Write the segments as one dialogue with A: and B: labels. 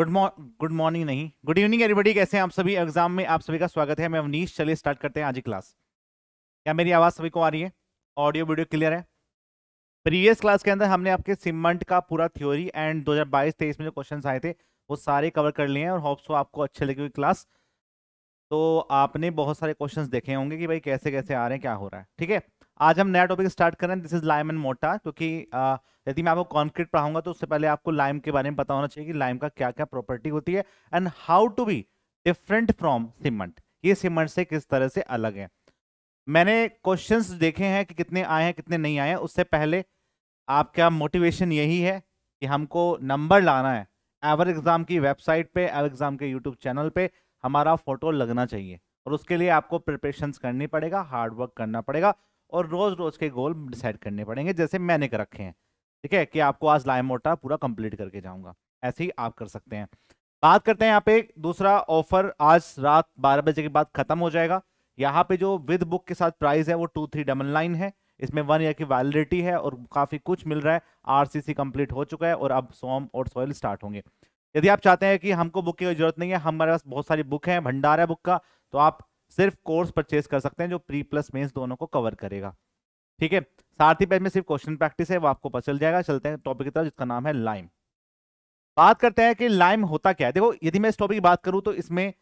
A: Good good morning नहीं good evening everybody कैसे हैं आप सभी एग्जाम में आप
B: सभी का स्वागत है मैं अवनीश चलिए स्टार्ट करते हैं आज की क्लास क्या मेरी आवाज़ सभी को आ रही है ऑडियो वीडियो क्लियर है प्रीवियस क्लास के अंदर हमने आपके सीमेंट का पूरा थ्योरी एंड 2022-23 में जो क्वेश्चन आए थे वो सारे कवर कर लिए हैं और होप्स तो आपको अच्छे लगी हुई क्लास तो आपने बहुत सारे क्वेश्चन देखे होंगे कि भाई कैसे कैसे आ रहे हैं क्या हो रहा है ठीक है आज हम नया टॉपिक स्टार्ट कर रहे हैं दिस इज लाइम एंड मोटा क्योंकि यदि मैं आपको कॉन्क्रीट पढ़ाऊंगा तो उससे पहले आपको लाइम के बारे में पता होना चाहिए कि लाइम का क्या क्या प्रॉपर्टी होती है and how to be different from cement ये सीमेंट से किस तरह से अलग है मैंने क्वेश्चंस देखे हैं कि कितने आए हैं कितने नहीं आए हैं उससे पहले आपका मोटिवेशन यही है कि हमको नंबर लाना है एवर एग्ज़ाम की वेबसाइट पे एवर एग्ज़ाम के यूट्यूब चैनल पे हमारा फोटो लगना चाहिए और उसके लिए आपको प्रिपरेशंस करनी पड़ेगा हार्डवर्क करना पड़ेगा और रोज़ रोज़ के गोल डिसाइड करने पड़ेंगे जैसे मैंने कर रखे हैं ठीक है कि आपको आज लाइम मोटा पूरा कंप्लीट करके जाऊंगा ऐसे ही आप कर सकते हैं बात करते हैं यहाँ पे दूसरा ऑफर आज रात बारह बजे के बाद खत्म हो जाएगा यहाँ पे जो विद बुक के साथ प्राइस है वो टू थ्री डबल नाइन है इसमें वन ईयर की वैलिडिटी है और काफ़ी कुछ मिल रहा है आरसीसी कंप्लीट हो चुका है और अब सोम और सोयल स्टार्ट होंगे यदि आप चाहते हैं कि हमको बुक की जरूरत नहीं है हमारे पास बहुत सारी बुक है भंडार है बुक का तो आप सिर्फ कोर्स परचेज कर सकते हैं जो प्री प्लस मेंस दोनों को कवर करेगा ठीक है सारथी पेज में सिर्फ क्वेश्चन प्रैक्टिस है वो आपको पता चल जाएगा चलते हैं टॉपिक की तरफ जिसका नाम है लाइम बात करते हैं कि लाइम होता क्या है देखो यदि मैं इस टॉपिक की बात करूं तो इसमें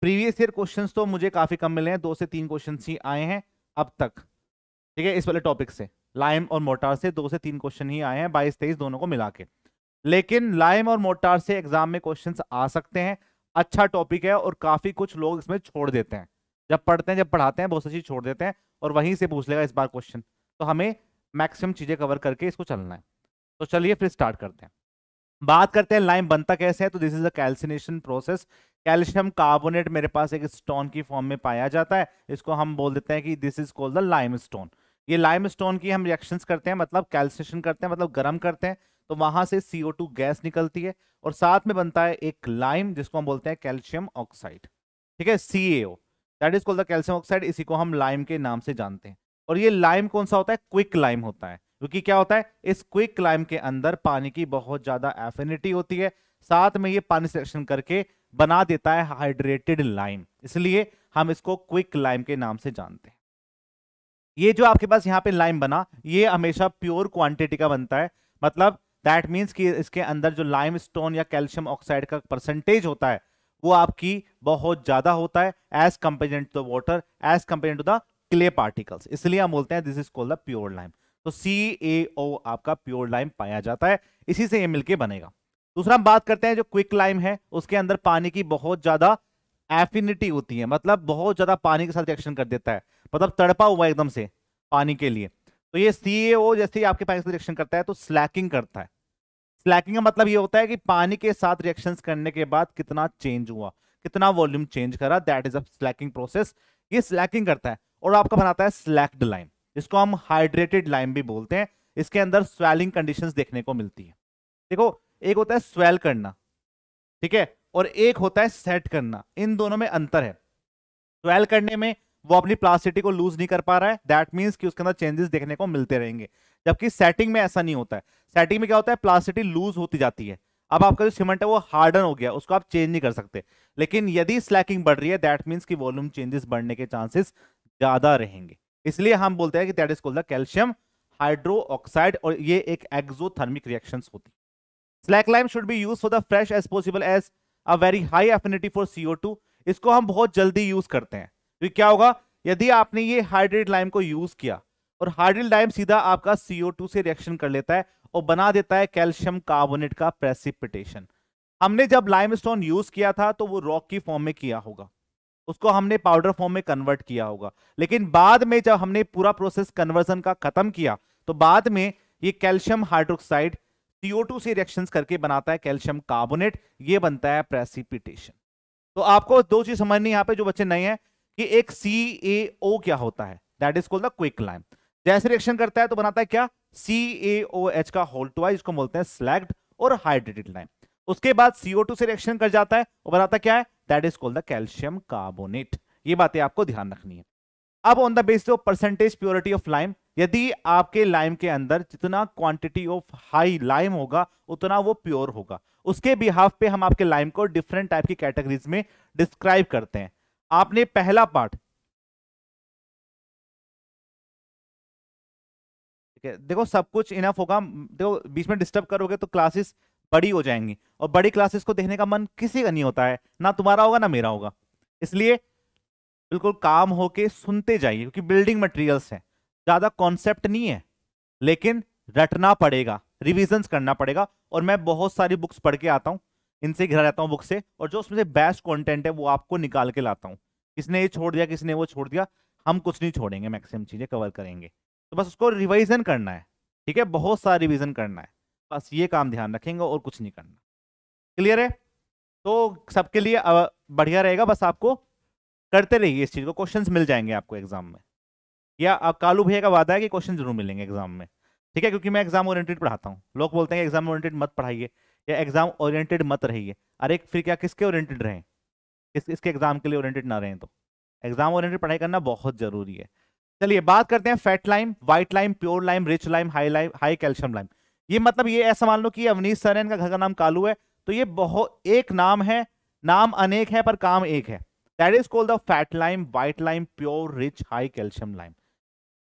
B: प्रीवियस ईयर क्वेश्चन तो मुझे काफ़ी कम मिले हैं दो से तीन क्वेश्चन ही आए हैं अब तक ठीक है इस वाले टॉपिक से लाइम और मोटार से दो से तीन क्वेश्चन ही आए हैं बाईस तेईस दोनों को मिला के लेकिन लाइम और मोटार से एग्जाम में क्वेश्चन आ सकते हैं अच्छा टॉपिक है और काफ़ी कुछ लोग इसमें छोड़ देते हैं जब पढ़ते हैं जब पढ़ाते हैं बहुत सी चीज़ छोड़ देते हैं और वहीं से पूछ लेगा इस बार क्वेश्चन तो हमें मैक्सिमम चीज़ें कवर करके इसको चलना है तो चलिए फिर स्टार्ट करते हैं बात करते हैं लाइम बनता कैसे है तो this is a calcination process calcium carbonate मेरे पास एक स्टोन की फॉर्म में पाया जाता है इसको हम बोल देते हैं कि this is called the limestone ये लाइम स्टोन की हम रिएक्शंस करते हैं मतलब कैल्सिनेशन करते हैं मतलब गर्म करते हैं तो वहां से सीओ टू गैस निकलती है और साथ में बनता है एक लाइम जिसको हम बोलते हैं कैल्शियम ऑक्साइड ठीक है see that is called the calcium oxide इसी को हम लाइम के नाम से जानते हैं और ये लाइम कौन सा होता है क्विक लाइम होता है क्योंकि क्या होता है इस क्विक लाइम के अंदर पानी की बहुत ज्यादा एफिनिटी होती है साथ में ये पानी सेक्शन करके बना देता है हाइड्रेटेड लाइम इसलिए हम इसको क्विक लाइम के नाम से जानते हैं ये जो आपके पास यहाँ पे लाइम बना ये हमेशा प्योर क्वांटिटी का बनता है मतलब दैट मीन्स कि इसके अंदर जो लाइम स्टोन या कैल्शियम ऑक्साइड का परसेंटेज होता है वो आपकी बहुत ज्यादा होता है as compare to the water as compare to the clay particles इसलिए हम बोलते हैं this is called the pure lime तो सी ए ओ आपका प्योर लाइम पाया जाता है इसी से ये मिलके बनेगा दूसरा हम बात करते हैं जो क्विक लाइम है उसके अंदर पानी की बहुत ज्यादा एफिनिटी होती है मतलब बहुत ज्यादा पानी के साथ रिएक्शन कर देता है मतलब तड़पा हुआ एकदम से पानी के लिए तो ये सी ए ओ जैसे ही आपके पानी से रिएक्शन करता है तो स्लैकिंग करता है स्लैकिंग का मतलब ये होता है कि पानी के साथ रिएक्शन करने के बाद कितना चेंज हुआ कितना वॉल्यूम चेंज करा that is a slaking process ये स्लैकिंग करता है और आपका बनाता है स्लैक्ड लाइम जिसको हम हाइड्रेटेड लाइम भी बोलते हैं इसके अंदर स्वेलिंग कंडीशंस देखने को मिलती है देखो एक होता है स्वेल करना ठीक है और एक होता है सेट करना इन दोनों में अंतर है स्वेल करने में वो अपनी प्लास्टिटी को लूज नहीं कर पा रहा है दैट मीन्स कि उसके अंदर चेंजेस देखने को मिलते रहेंगे जबकि सेटिंग में ऐसा नहीं होता है सेटिंग में क्या होता है प्लास्टिटी लूज होती जाती है अब आपका जो सीमेंट है वो हार्डन हो गया उसको आप चेंज नहीं कर सकते लेकिन यदि स्लैकिंग बढ़ रही है दैट मीन्स कि वॉल्यूम चेंजेस बढ़ने के चांसेस ज्यादा रहेंगे इसलिए हम बोलते हैं कि that is called the calcium hydroxide और ये एक एक्जोथर्मिक रिएक्शन होती slack lime should be use for the fresh as possible as a very high affinity for CO two इसको हम बहुत जल्दी यूज करते हैं तो क्या होगा यदि आपने ये हाइड्रेट लाइम को यूज किया और हार्डिल डाइम सीधा आपका CO2 से रिएक्शन कर लेता है और बना देता है कैल्शियम कार्बोनेट का प्रेसिपिटेशन हमने जब लाइमस्टोन यूज किया था तो वो रॉक की फॉर्म में किया होगा उसको हमने पाउडर फॉर्म में कन्वर्ट किया होगा लेकिन बाद में जब हमने पूरा प्रोसेस कन्वर्जन का खत्म किया तो बाद में ये कैल्शियम हाइड्रोक्साइड CO2 से रिएक्शन करके बनाता है कैल्शियम कार्बोनेट ये बनता है प्रेसिपिटेशन तो आपको दो चीज समझनी यहाँ पे जो बच्चे नए हैं कि एक सी क्या होता है that is called the quick lime जैसे रिएक्शन करता है तो बनाता है क्या सी ए ओ एच का होल्टोआ जिसको बोलते हैं स्लैक्ड और हाइड्रेटेड लाइम उसके बाद सीओ टू से रिएक्शन कर जाता है और बनाता क्या है that is called the calcium carbonate ये बातें आपको ध्यान रखनी है अब on the base of percentage purity of lime यदि आपके लाइम के अंदर जितना क्वांटिटी ऑफ हाई लाइम होगा उतना वो प्योर होगा उसके बिहाफ पे हम आपके लाइम को डिफरेंट टाइप की कैटेगरीज में डिस्क्राइब करते हैं आपने पहला पार्ट ठीक है देखो सब कुछ इनफ होगा देखो बीच में डिस्टर्ब करोगे तो क्लासेस बड़ी हो जाएंगी और बड़ी क्लासेस को देखने का मन किसी का नहीं होता है ना तुम्हारा होगा ना मेरा होगा इसलिए बिल्कुल काम होके सुनते जाइए क्योंकि बिल्डिंग मटेरियल्स हैं ज़्यादा कॉन्सेप्ट नहीं है लेकिन रटना पड़ेगा रिविजन करना पड़ेगा और मैं बहुत सारी बुक्स पढ़ के आता हूँ इनसे घिरा रहता हूँ बुक से और जो उसमें से बेस्ट कॉन्टेंट है वो आपको निकाल के लाता हूँ किसने ये छोड़ दिया किसने वो छोड़ दिया हम कुछ नहीं छोड़ेंगे मैक्सिमम चीज़ें कवर करेंगे तो बस उसको रिवाइजन करना है ठीक है बहुत सारा रिविजन करना है बस ये काम ध्यान रखेंगे और कुछ नहीं करना क्लियर है तो सबके लिए बढ़िया रहेगा बस आपको करते रहिए इस चीज़ को क्वेश्चन मिल जाएंगे आपको एग्जाम में या आप कालू भैया का वादा है कि क्वेश्चन जरूर मिलेंगे एग्जाम में ठीक है क्योंकि मैं एग्जाम ओरिएंटेड पढ़ाता हूँ लोग बोलते हैं एग्जाम ओरिएंटेड मत पढ़ाइए या एग्जाम ओरिएंटेड मत रहिए अरे फिर क्या किसके ओरिएंटेड रहें किस इसके एग्जाम के लिए ओरिएंटेड ना रहें तो एग्जाम ओरिएंटेड पढ़ाई करना बहुत जरूरी है चलिए बात करते हैं fat lime white lime pure lime rich lime high lime high calcium lime ये मतलब ये ऐसा मान लो कि अवनीश सर का घर का नाम कालू है तो ये बहुत एक नाम है नाम अनेक है पर काम एक है that is called the fat lime white lime pure rich high calcium lime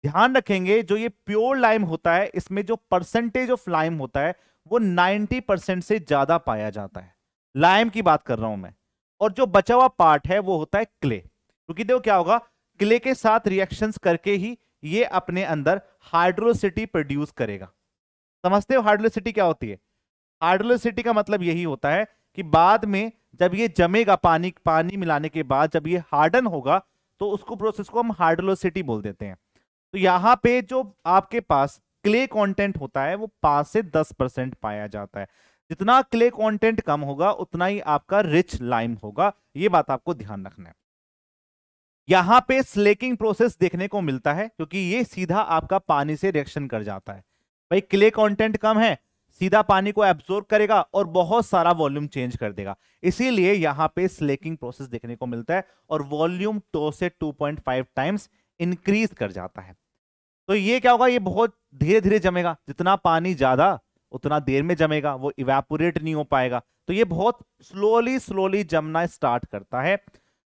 B: ध्यान रखेंगे जो ये प्योर लाइम होता है इसमें जो परसेंटेज ऑफ लाइम होता है वो 90 परसेंट से ज्यादा पाया जाता है लाइम की बात कर रहा हूं मैं और जो बचा हुआ पार्ट है वो होता है क्ले क्योंकि तो देखो क्या होगा क्ले के साथ रिएक्शंस करके ही ये अपने अंदर हाइड्रोसिटी प्रोड्यूस करेगा समझते हो हाइड्रोसिटी क्या होती है हाइड्रोसिटी का मतलब यही होता है कि बाद में जब ये जमेगा पानी पानी मिलाने के बाद जब ये हार्डन होगा तो उसको प्रोसेस को हम हार्डलोसिटी बोल देते हैं तो यहाँ पे जो आपके पास क्ले कंटेंट होता है वो पांच से दस परसेंट पाया जाता है जितना क्ले कंटेंट कम होगा उतना ही आपका रिच लाइम होगा ये बात आपको ध्यान रखना है यहां पे स्लेकिंग प्रोसेस देखने को मिलता है क्योंकि ये सीधा आपका पानी से रिएक्शन कर जाता है भाई क्ले कंटेंट कम है सीधा पानी को एब्सोर्ब करेगा और बहुत सारा वॉल्यूम चेंज कर देगा इसीलिए यहाँ पे स्लेकिंग प्रोसेस देखने को मिलता है और वॉल्यूम टो से 2.5 टाइम्स इंक्रीज कर जाता है तो ये क्या होगा ये बहुत धीरे धीरे जमेगा जितना पानी ज्यादा उतना देर में जमेगा वो इवेपोरेट नहीं हो पाएगा तो ये बहुत स्लोली स्लोली जमना स्टार्ट करता है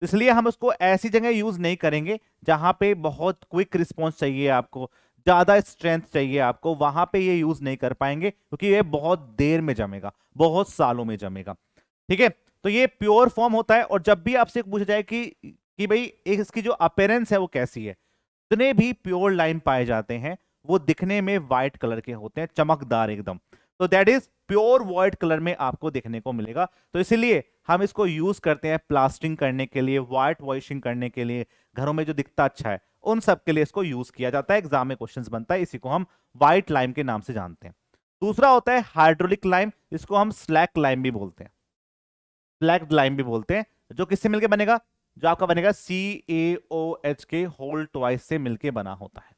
B: इसलिए हम उसको ऐसी जगह यूज नहीं करेंगे जहां पे बहुत क्विक रिस्पॉन्स चाहिए आपको ज्यादा स्ट्रेंथ चाहिए आपको वहां पे ये यूज नहीं कर पाएंगे क्योंकि ये बहुत देर में जमेगा बहुत सालों में जमेगा ठीक है तो ये प्योर फॉर्म होता है और जब भी आपसे पूछा जाए कि कि भाई इसकी जो अपेरेंस है वो कैसी है जितने भी प्योर लाइन पाए जाते हैं वो दिखने में व्हाइट कलर के होते हैं चमकदार एकदम तो that is pure white colour में आपको देखने को मिलेगा तो इसीलिए हम इसको यूज करते हैं प्लास्टिंग करने के लिए वाइट वॉशिंग करने के लिए घरों में जो दिखता अच्छा है उन सब के लिए इसको यूज किया जाता है एग्जाम में क्वेश्चन बनता है इसी को हम व्हाइट लाइम के नाम से जानते हैं दूसरा होता है हाइड्रोलिक लाइम इसको हम स्लैक लाइम भी बोलते हैं स्लैक लाइम भी बोलते हैं जो किससे मिलकर बनेगा जो आपका बनेगा सी ए ओ एच के होल ट्वाइस से मिलकर बना होता है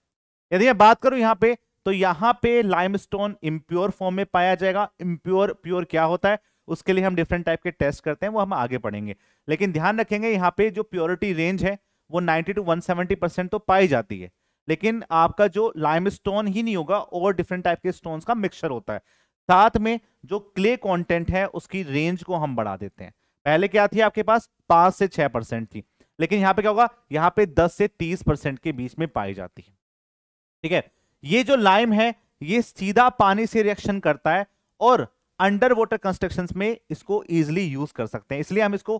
B: यदि मैं बात करूं यहाँ पे तो यहाँ पे लाइमस्टोन इम्प्योर फॉर्म में पाया जाएगा इम्प्योर प्योर क्या होता है उसके लिए हम डिफरेंट टाइप के टेस्ट करते हैं वो हम आगे पढ़ेंगे लेकिन ध्यान रखेंगे यहाँ पे जो प्योरिटी रेंज है वो 90 टू 170 परसेंट तो पाई जाती है लेकिन आपका जो लाइम स्टोन ही नहीं होगा और डिफरेंट टाइप के स्टोन का मिक्सचर होता है साथ में जो क्ले कॉन्टेंट है उसकी रेंज को हम बढ़ा देते हैं पहले क्या थी आपके पास पांच से छह परसेंट थी लेकिन यहाँ पे क्या होगा यहाँ पे दस से तीस परसेंट के बीच में पाई जाती है ठीक है ये जो लाइम है ये सीधा पानी से रिएक्शन करता है और अंडर वाटर कंस्ट्रक्शन में इसको इजिली यूज कर सकते हैं इसलिए हम इसको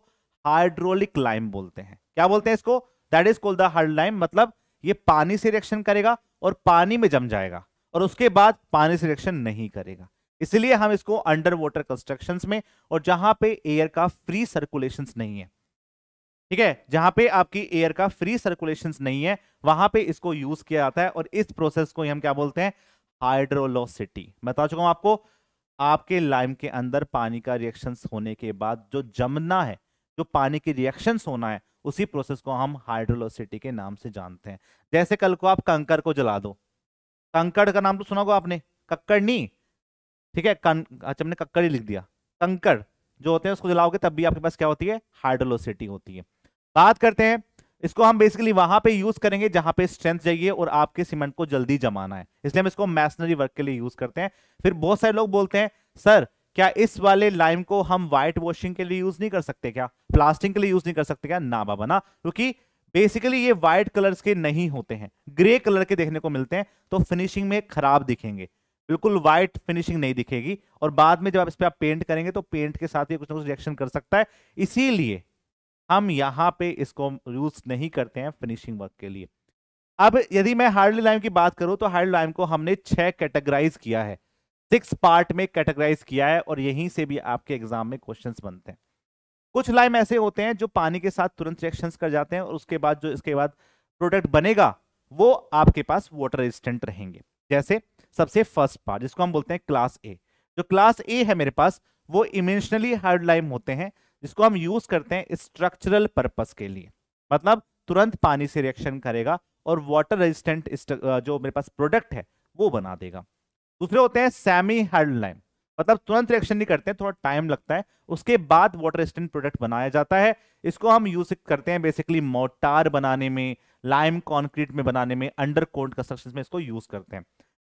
B: हाइड्रोलिक लाइम बोलते हैं क्या बोलते हैं इसको that is called the hard lime मतलब ये पानी से रिएक्शन करेगा और पानी में जम जाएगा और उसके बाद पानी से रिएक्शन नहीं करेगा इसलिए हम इसको अंडर वाटर कंस्ट्रक्शन में और जहां पे एयर का फ्री सर्कुलेशन नहीं है ठीक है जहां पे आपकी एयर का फ्री सर्कुलेशन नहीं है वहां पे इसको यूज किया जाता है और इस प्रोसेस को हम क्या बोलते हैं हाइड्रोलोसिटी बता चुका हूं आपको आपके लाइम के अंदर पानी का रिएक्शंस होने के बाद जो जमना है जो पानी की रिएक्शंस होना है उसी प्रोसेस को हम हाइड्रोलोसिटी के नाम से जानते हैं जैसे कल को आप कंकर को जला दो कंकड़ का नाम तो सुना होगा आपने कक्कड़ नहीं ठीक है कं अच्छा हमने कक्कड़ ही लिख दिया कंकड़ जो होते हैं उसको जलाओगे तब भी आपके पास क्या होती है हाइड्रोलोसिटी होती है बात करते हैं इसको हम बेसिकली वहां पे यूज करेंगे जहां पे स्ट्रेंथ चाहिए और आपके सीमेंट को जल्दी जमाना है इसलिए हम इसको मैसनरी वर्क के लिए यूज करते हैं फिर बहुत सारे लोग बोलते हैं सर क्या इस वाले लाइम को हम व्हाइट वॉशिंग के लिए यूज नहीं कर सकते क्या प्लास्टिक के लिए यूज नहीं कर सकते क्या ना बाबा ना क्योंकि बेसिकली ये व्हाइट कलर्स के नहीं होते हैं ग्रे कलर के देखने को मिलते हैं तो फिनिशिंग में खराब दिखेंगे बिल्कुल व्हाइट फिनिशिंग नहीं दिखेगी और बाद में जब आप इस पर आप पेंट करेंगे तो पेंट के साथ ये कुछ ना कुछ रिएक्शन कर सकता है इसीलिए हम यहाँ पे इसको यूज नहीं करते हैं फिनिशिंग वर्क के लिए अब यदि मैं हार्ड लाइम की बात करूँ तो हार्ड लाइम को हमने छः कैटेगराइज किया है सिक्स पार्ट में कैटेगराइज किया है और यहीं से भी आपके एग्जाम में क्वेश्चंस बनते हैं कुछ लाइम ऐसे होते हैं जो पानी के साथ तुरंत रिएक्शन कर जाते हैं और उसके बाद जो इसके बाद प्रोडक्ट बनेगा वो आपके पास वाटर रेजिस्टेंट रहेंगे जैसे सबसे फर्स्ट पार्ट जिसको हम बोलते हैं क्लास ए जो क्लास ए है मेरे पास वो इमेंशनली हार्ड लाइम होते हैं जिसको हम यूज करते हैं स्ट्रक्चरल पर्पस के लिए मतलब तुरंत पानी से रिएक्शन करेगा और वाटर रेजिस्टेंट जो मेरे पास प्रोडक्ट है वो बना देगा दूसरे होते हैं सेमी हार्ड लाइम मतलब तुरंत रिएक्शन नहीं करते हैं थोड़ा टाइम लगता है उसके बाद वाटर रेजिस्टेंट प्रोडक्ट बनाया जाता है इसको हम यूज करते हैं बेसिकली मोटार बनाने में लाइम कॉन्क्रीट में बनाने में अंडर कोट कंस्ट्रक्शन में इसको यूज करते हैं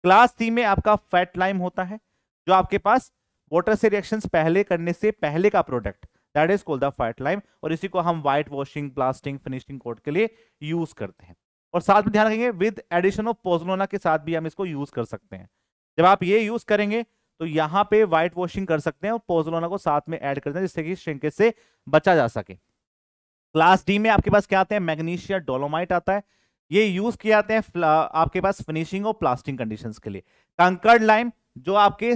B: क्लास थ्री में आपका फैट लाइम होता है जो आपके पास वाटर से रिएक्शन पहले करने से पहले का product that is the fat lime और इसी को हम white washing blasting finishing coat के लिए यूज करते हैं और साथ में ध्यान रखेंगे विद एडिशन ऑफ पोजलोना के साथ भी हम इसको यूज कर सकते हैं जब आप ये यूज करेंगे तो यहाँ पे व्हाइट वॉशिंग कर सकते हैं और पोजलोना को साथ में ऐड करते हैं जिससे कि श्रेंके से बचा जा सके क्लास डी में आपके पास क्या आते हैं मैग्नीशिया डोलोमाइट आता है ये यूज किया जाते हैं आपके पास फिनिशिंग और प्लास्टिंग कंडीशंस के लिए कंकर्ड लाइम जो आपके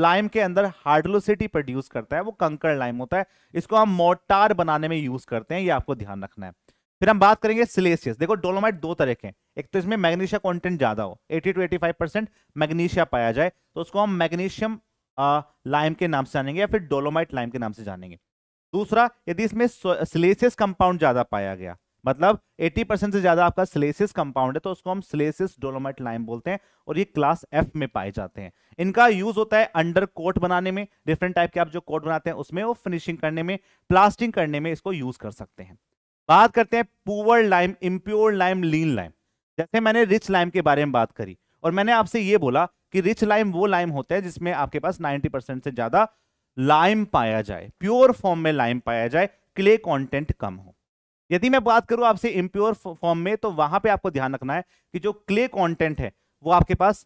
B: लाइम के अंदर हार्डलोसिटी प्रोड्यूस करता है वो कंकर लाइम होता है इसको हम मोटार बनाने में यूज करते हैं ये आपको ध्यान रखना है फिर हम बात करेंगे सिलेसियस देखो डोलोमाइट दो तरह के एक तो इसमें मैग्नीशिया कंटेंट ज्यादा हो 80 टू 85 परसेंट मैग्नीशिया पाया जाए तो उसको हम मैग्नीशियम लाइम के नाम से जानेंगे या फिर डोलोमाइट लाइम के नाम से जानेंगे दूसरा यदि इसमें सिलेसियस कंपाउंड ज्यादा पाया गया मतलब 80 परसेंट से ज्यादा आपका स्लेसिस कंपाउंड है तो उसको हम स्लेसिस डोलोमाइट लाइम बोलते हैं और ये क्लास एफ में पाए जाते हैं इनका यूज होता है अंडर कोट बनाने में डिफरेंट टाइप के आप जो कोट बनाते हैं उसमें वो फिनिशिंग करने में प्लास्टिंग करने में इसको यूज कर सकते हैं बात करते हैं poor lime impure lime lean lime जैसे मैंने रिच लाइम के बारे में बात करी और मैंने आपसे ये बोला कि रिच लाइम वो लाइम होता है जिसमें आपके पास 90 परसेंट से ज्यादा लाइम पाया जाए प्योर फॉर्म में लाइम पाया जाए क्ले कंटेंट कम हो यदि मैं बात करूं आपसे इम्प्योर फॉर्म में तो वहां पे आपको ध्यान रखना है कि जो क्ले कंटेंट है वो आपके पास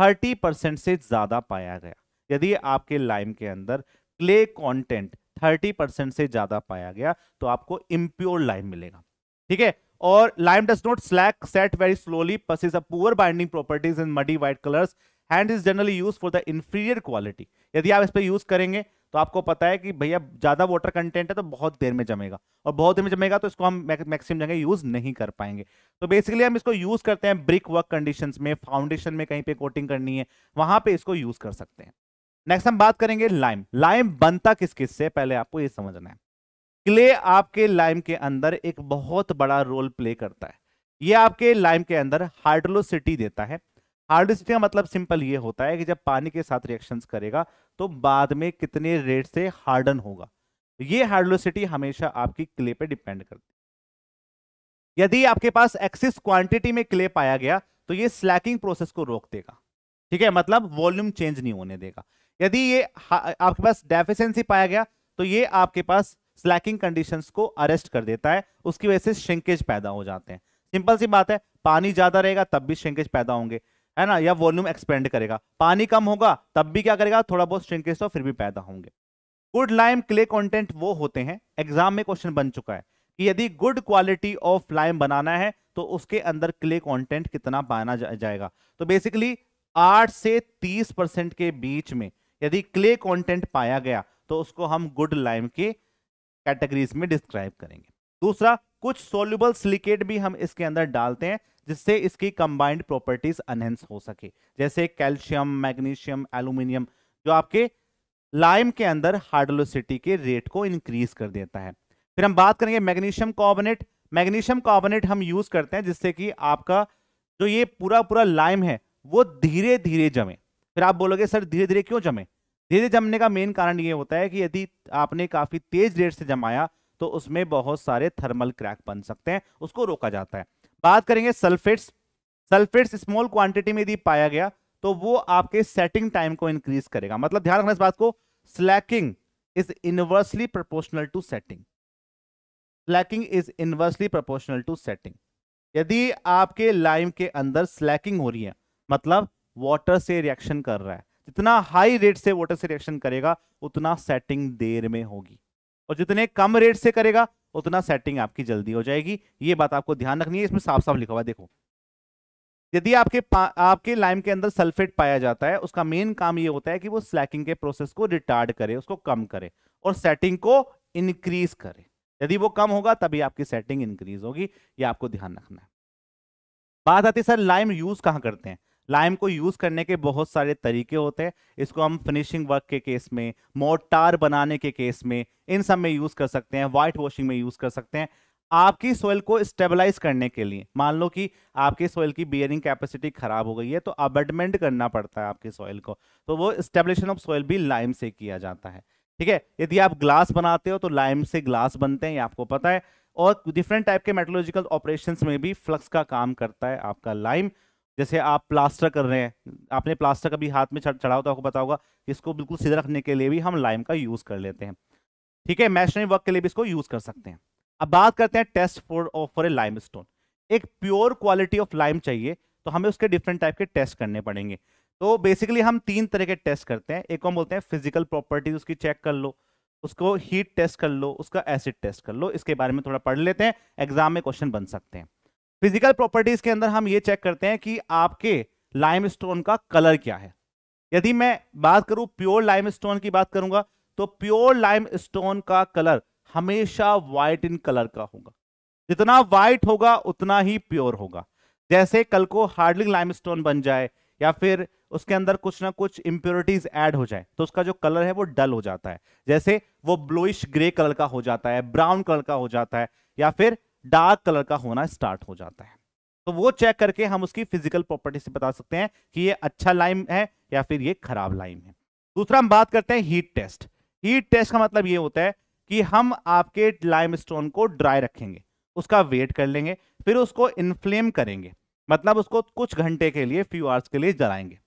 B: 30 परसेंट से ज्यादा पाया गया यदि आपके लाइम के अंदर क्ले कंटेंट 30 परसेंट से ज्यादा पाया गया तो आपको इम्प्योर लाइम मिलेगा ठीक है और lime does not slack set very slowly is a poor binding properties in muddy white colours and is generally use for the inferior quality यदि आप इस पर यूज करेंगे तो आपको पता है कि भैया ज़्यादा वाटर कंटेंट है तो बहुत देर में जमेगा और बहुत देर में जमेगा तो इसको हम मैक्सिमम जगह यूज़ नहीं कर पाएंगे तो बेसिकली हम इसको यूज़ करते हैं ब्रिक वर्क कंडीशन में फाउंडेशन में कहीं पे कोटिंग करनी है वहाँ पर इसको यूज़ कर सकते हैं नेक्स्ट हम बात करेंगे लाइम लाइम बनता किस किस से पहले आपको ये समझना है क्ले आपके लाइम के अंदर एक बहुत बड़ा रोल प्ले करता है ये आपके लाइम के अंदर हाइड्रोलोसिटी देता है हार्ड स्थिति का मतलब सिंपल ये होता है कि जब पानी के साथ रिएक्शन करेगा तो बाद में कितने रेट से हार्डन होगा ये हार्डलोसिटी हमेशा आपकी क्ले पे डिपेंड करती है यदि आपके पास एक्सिस क्वांटिटी में क्ले पाया गया तो ये स्लैकिंग प्रोसेस को रोक देगा ठीक है मतलब वॉल्यूम चेंज नहीं होने देगा यदि ये आपके पास डेफिशिएंसी पाया गया तो ये आपके पास स्लैकिंग कंडीशंस को अरेस्ट कर देता है उसकी वजह से श्रिंकेज पैदा हो जाते हैं सिंपल सी बात है पानी ज्यादा रहेगा तब भी श्रिंकेज पैदा होंगे है ना या वॉल्यूम एक्सपेंड करेगा पानी कम होगा तब भी क्या करेगा थोड़ा बहुत श्रिंकेज तो फिर भी पैदा होंगे गुड लाइम क्ले कंटेंट वो होते हैं एग्जाम में क्वेश्चन बन चुका है कि यदि गुड क्वालिटी ऑफ लाइम बनाना है तो उसके अंदर क्ले कंटेंट कितना पाना जा, जाएगा तो बेसिकली आठ से तीस परसेंट के बीच में यदि क्ले कंटेंट पाया गया तो उसको हम गुड लाइम के कैटेगरीज में डिस्क्राइब करेंगे दूसरा कुछ सोल्यूबल सिलिकेट भी हम इसके अंदर डालते हैं जिससे इसकी कंबाइंड प्रॉपर्टीज अनहेंस हो सके जैसे कैल्शियम मैग्नीशियम एल्यूमिनियम जो आपके लाइम के अंदर हार्डोलोसिटी के रेट को इंक्रीज कर देता है फिर हम बात करेंगे मैग्नीशियम कार्बोनेट मैग्नीशियम कार्बोनेट हम यूज करते हैं जिससे कि आपका जो ये पूरा पूरा लाइम है वो धीरे धीरे जमे फिर आप बोलोगे सर धीरे धीरे क्यों जमे धीरे जमने का मेन कारण ये होता है कि यदि आपने काफी तेज रेट से जमाया तो उसमें बहुत सारे थर्मल क्रैक बन सकते हैं उसको रोका जाता है बात करेंगे सल्फेट्स सल्फेट्स स्मॉल क्वांटिटी में यदि पाया गया तो वो आपके सेटिंग टाइम को इंक्रीज करेगा मतलब ध्यान रखना इस बात को slaking is inversely proportional to setting slaking is inversely proportional to setting यदि आपके लाइम के अंदर स्लैकिंग हो रही है मतलब वाटर से रिएक्शन कर रहा है जितना हाई रेट से वाटर से रिएक्शन करेगा उतना सेटिंग देर में होगी और जितने कम रेट से करेगा उतना सेटिंग आपकी जल्दी हो जाएगी ये बात आपको ध्यान रखनी है इसमें साफ साफ लिखा हुआ देखो यदि आपके आपके लाइम के अंदर सल्फेट पाया जाता है उसका मेन काम ये होता है कि वो स्लैकिंग के प्रोसेस को रिटार्ड करे उसको कम करे और सेटिंग को इनक्रीज करे यदि वो कम होगा तभी आपकी सेटिंग इंक्रीज होगी ये आपको ध्यान रखना है बात आती है सर लाइम यूज कहाँ करते हैं लाइम को यूज़ करने के बहुत सारे तरीके होते हैं इसको हम फिनिशिंग वर्क के केस में मोटार बनाने के केस में इन सब में यूज़ कर सकते हैं वाइट वॉशिंग में यूज़ कर सकते हैं आपकी सोयल को स्टेबलाइज करने के लिए मान लो कि आपकी सोयल की बियरिंग कैपेसिटी खराब हो गई है तो अबडमेंट करना पड़ता है आपकी सोयल को तो वो स्टेबलेशन ऑफ सोयल भी लाइम से किया जाता है ठीक है यदि आप ग्लास बनाते हो तो लाइम से ग्लास बनते हैं ये आपको पता है और डिफरेंट टाइप के मेटोलॉजिकल ऑपरेशंस में भी फ्लक्स का काम करता है आपका लाइम जैसे आप प्लास्टर कर रहे हैं आपने प्लास्टर कभी हाथ में चढ़ा तो आपको पता होगा इसको बिल्कुल सीधा रखने के लिए भी हम लाइम का यूज़ कर लेते हैं ठीक है मैशनरी वर्क के लिए भी इसको यूज़ कर सकते हैं अब बात करते हैं test for for a limestone एक प्योर क्वालिटी ऑफ लाइम चाहिए तो हमें उसके डिफरेंट टाइप के टेस्ट करने पड़ेंगे तो बेसिकली हम तीन तरह के टेस्ट करते हैं एक हम बोलते हैं फिजिकल प्रॉपर्टीज उसकी चेक कर लो उसको हीट टेस्ट कर लो उसका एसिड टेस्ट कर लो इसके बारे में थोड़ा पढ़ लेते हैं एग्जाम में क्वेश्चन बन सकते हैं फिजिकल प्रॉपर्टीज के अंदर हम ये चेक करते हैं कि आपके लाइम का कलर क्या है यदि मैं बात करूं प्योर लाइम की बात करूंगा तो प्योर लाइम का कलर हमेशा व्हाइट इन कलर का होगा जितना व्हाइट होगा उतना ही प्योर होगा जैसे कल को हार्डलिंग लाइमस्टोन बन जाए या फिर उसके अंदर कुछ ना कुछ इम्प्योरिटीज ऐड हो जाए तो उसका जो कलर है वो डल हो जाता है जैसे वो ब्लूइश ग्रे कलर का हो जाता है ब्राउन कलर का हो जाता है या फिर डार्क कलर का होना स्टार्ट हो जाता है तो वो चेक करके हम उसकी फिजिकल प्रॉपर्टी से बता सकते हैं कि ये अच्छा लाइम है या फिर ये खराब लाइम है दूसरा हम बात करते हैं हीट टेस्ट हीट टेस्ट का मतलब ये होता है कि हम आपके लाइम स्टोन को ड्राई रखेंगे उसका वेट कर लेंगे फिर उसको इनफ्लेम करेंगे मतलब उसको कुछ घंटे के लिए फ्यू आवर्स के लिए जलाएंगे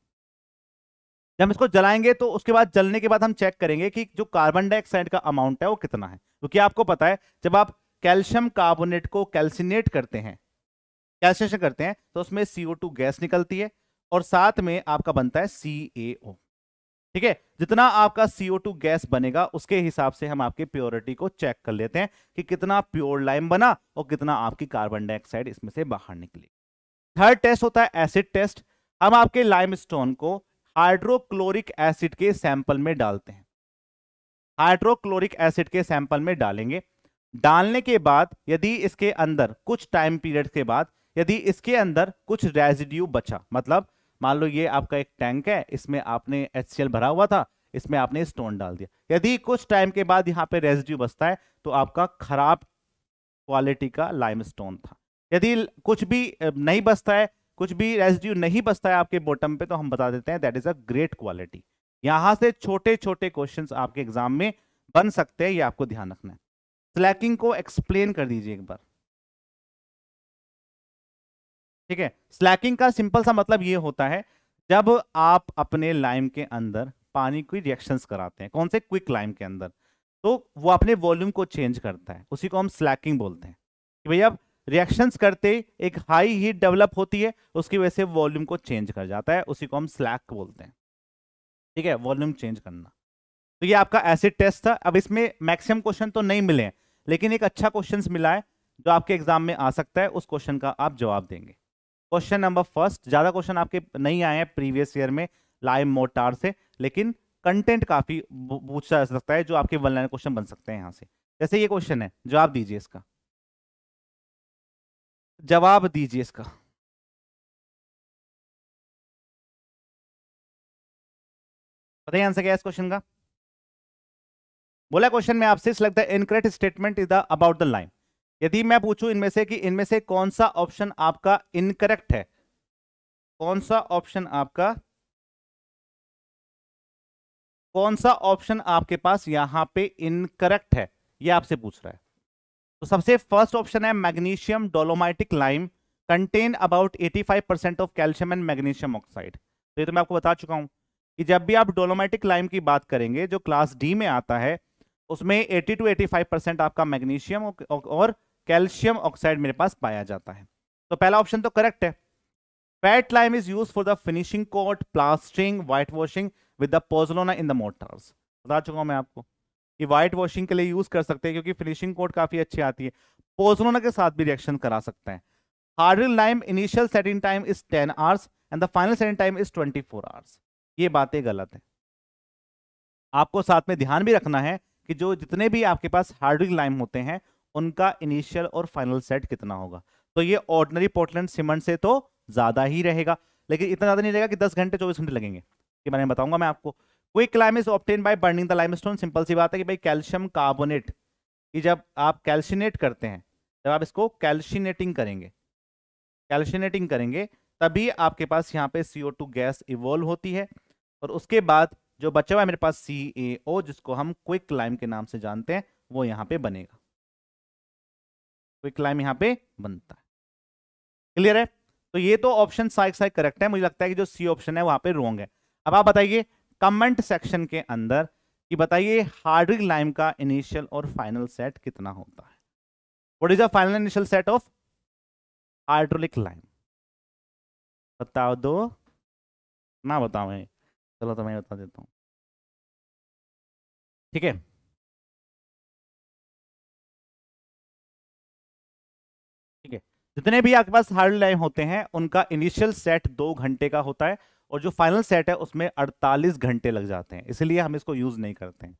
B: जब इसको जलाएंगे तो उसके बाद जलने के बाद हम चेक करेंगे कि जो कार्बन डाइऑक्साइड का अमाउंट है वो कितना है क्योंकि तो आपको पता है जब आप कैल्शियम कार्बोनेट को कैल्सिनेट करते हैं कैल्सिनेशन करते हैं तो उसमें सीओ टू गैस निकलती है और साथ में आपका बनता है CaO ठीक है जितना आपका CO2 गैस बनेगा उसके हिसाब से हम आपकी प्योरिटी को चेक कर लेते हैं कि कितना प्योर लाइम बना और कितना आपकी कार्बन डाइऑक्साइड इसमें से बाहर निकली थर्ड टेस्ट होता है एसिड टेस्ट हम आपके स्टोन को हाइड्रोक्लोरिक एसिड के सैंपल में डालते हैं हाइड्रोक्लोरिक एसिड के सैंपल में डालेंगे डालने के बाद यदि इसके अंदर कुछ टाइम पीरियड के बाद यदि इसके अंदर कुछ रेजिड्यू बचा मतलब मान लो ये आपका एक टैंक है इसमें आपने एच भरा हुआ था इसमें आपने स्टोन डाल दिया यदि कुछ टाइम के बाद यहाँ पे रेजिड्यू बचता है तो आपका खराब क्वालिटी का लाइम था यदि कुछ भी नहीं बचता है कुछ भी रेजिड्यू नहीं बचता है आपके बॉटम पे तो हम बता देते हैं that is a great quality यहां से छोटे छोटे क्वेश्चंस आपके एग्जाम में बन सकते हैं ये आपको ध्यान रखना है स्लैकिंग को एक्सप्लेन कर दीजिए एक बार ठीक है स्लैकिंग का सिंपल सा मतलब ये होता है जब आप अपने लाइम के अंदर पानी की रिएक्शंस कराते हैं कौन से क्विक लाइम के अंदर तो वो अपने वॉल्यूम को चेंज करता है उसी को हम स्लैकिंग बोलते हैं कि भैया रिएक्शंस करते ही एक हाई हीट डेवलप होती है उसकी वजह से वॉल्यूम को चेंज कर जाता है उसी को हम स्लैक बोलते हैं ठीक है वॉल्यूम चेंज करना तो ये आपका एसिड टेस्ट था अब इसमें मैक्सिमम क्वेश्चन तो नहीं मिले हैं लेकिन एक अच्छा क्वेश्चन मिला है जो आपके एग्जाम में आ सकता है उस क्वेश्चन का आप जवाब देंगे क्वेश्चन नंबर फर्स्ट ज़्यादा क्वेश्चन आपके नहीं आए हैं प्रीवियस ईयर में लाइव मोटार से लेकिन कंटेंट काफ़ी पूछा जा सकता है जो आपके वन लाइन क्वेश्चन बन सकते हैं यहाँ से जैसे ये क्वेश्चन है जवाब दीजिए इसका
A: जवाब दीजिए इसका पता है आंसर क्या है इस क्वेश्चन का
B: बोला क्वेश्चन में आपसे लगता है incorrect statement is the about the line यदि मैं पूछूं इनमें से कि इनमें से कौन सा ऑप्शन आपका इनकरेक्ट है कौन सा ऑप्शन आपका
C: कौन सा ऑप्शन आपके पास यहां पे
B: इनकरेक्ट है ये आपसे पूछ रहा है तो सबसे फर्स्ट ऑप्शन है magnesium dolomitic lime contain about 85 percent of calcium and magnesium oxide तो ये तो मैं आपको बता चुका हूं कि जब भी आप डोलोमाइटिक लाइम की बात करेंगे जो क्लास डी में आता है उसमें 80 टू 85 परसेंट आपका मैग्नीशियम और कैल्शियम ऑक्साइड मेरे पास पाया जाता है तो पहला ऑप्शन तो करेक्ट है fat lime is use for the finishing coat plastering white washing with the pozzolana in the mortars बता चुका हूं मैं आपको कि व्हाइट वॉशिंग के लिए यूज कर सकते हैं क्योंकि फिनिशिंग कोट काफी अच्छी आती है पोजलोना के साथ भी रिएक्शन करा सकते हैं हार्डल lime initial setting time is ten hours and the final setting time is twenty hours ये बातें गलत है आपको साथ में ध्यान भी रखना है कि जो जितने भी आपके पास हार्डविक लाइम होते हैं उनका इनिशियल और फाइनल सेट कितना होगा तो ये ऑर्डनरी पोर्टलैंड सीमेंट से तो ज़्यादा ही रहेगा लेकिन इतना ज़्यादा नहीं रहेगा कि दस घंटे चौबीस घंटे लगेंगे कि मैंने बताऊंगा मैं आपको quick lime is obtained by burning the lime simple सी बात है कि भाई कैल्शियम कार्बोनेट कि जब आप कैल्शिनेट करते हैं जब आप इसको कैल्शिनेटिंग करेंगे कैल्शिनेटिंग करेंगे तभी आपके पास यहाँ पे CO2 गैस इवॉल्व होती है और उसके बाद जो बचा हुआ है मेरे पास सी ए ओ जिसको हम क्विक लाइम के नाम से जानते हैं वो यहां पे बनेगा क्विक लाइम यहाँ पे बनता है क्लियर है तो ये तो ऑप्शन साइक साइक करेक्ट है मुझे लगता है कि जो सी ऑप्शन है वहां पे रोंग है अब आप बताइए कमेंट सेक्शन के अंदर कि बताइए हार्ड्रिक लाइम का इनिशियल और फाइनल सेट कितना होता है what is the final initial set of
A: hydraulic lime बताओ दो ना बताओ चलो तो मैं बता देता हूँ ठीक है ठीक है
B: जितने भी आपके पास हार्ड लाइन होते हैं उनका इनिशियल सेट दो घंटे का होता है और जो फाइनल सेट है उसमें 48 घंटे लग जाते हैं इसलिए हम इसको यूज नहीं करते हैं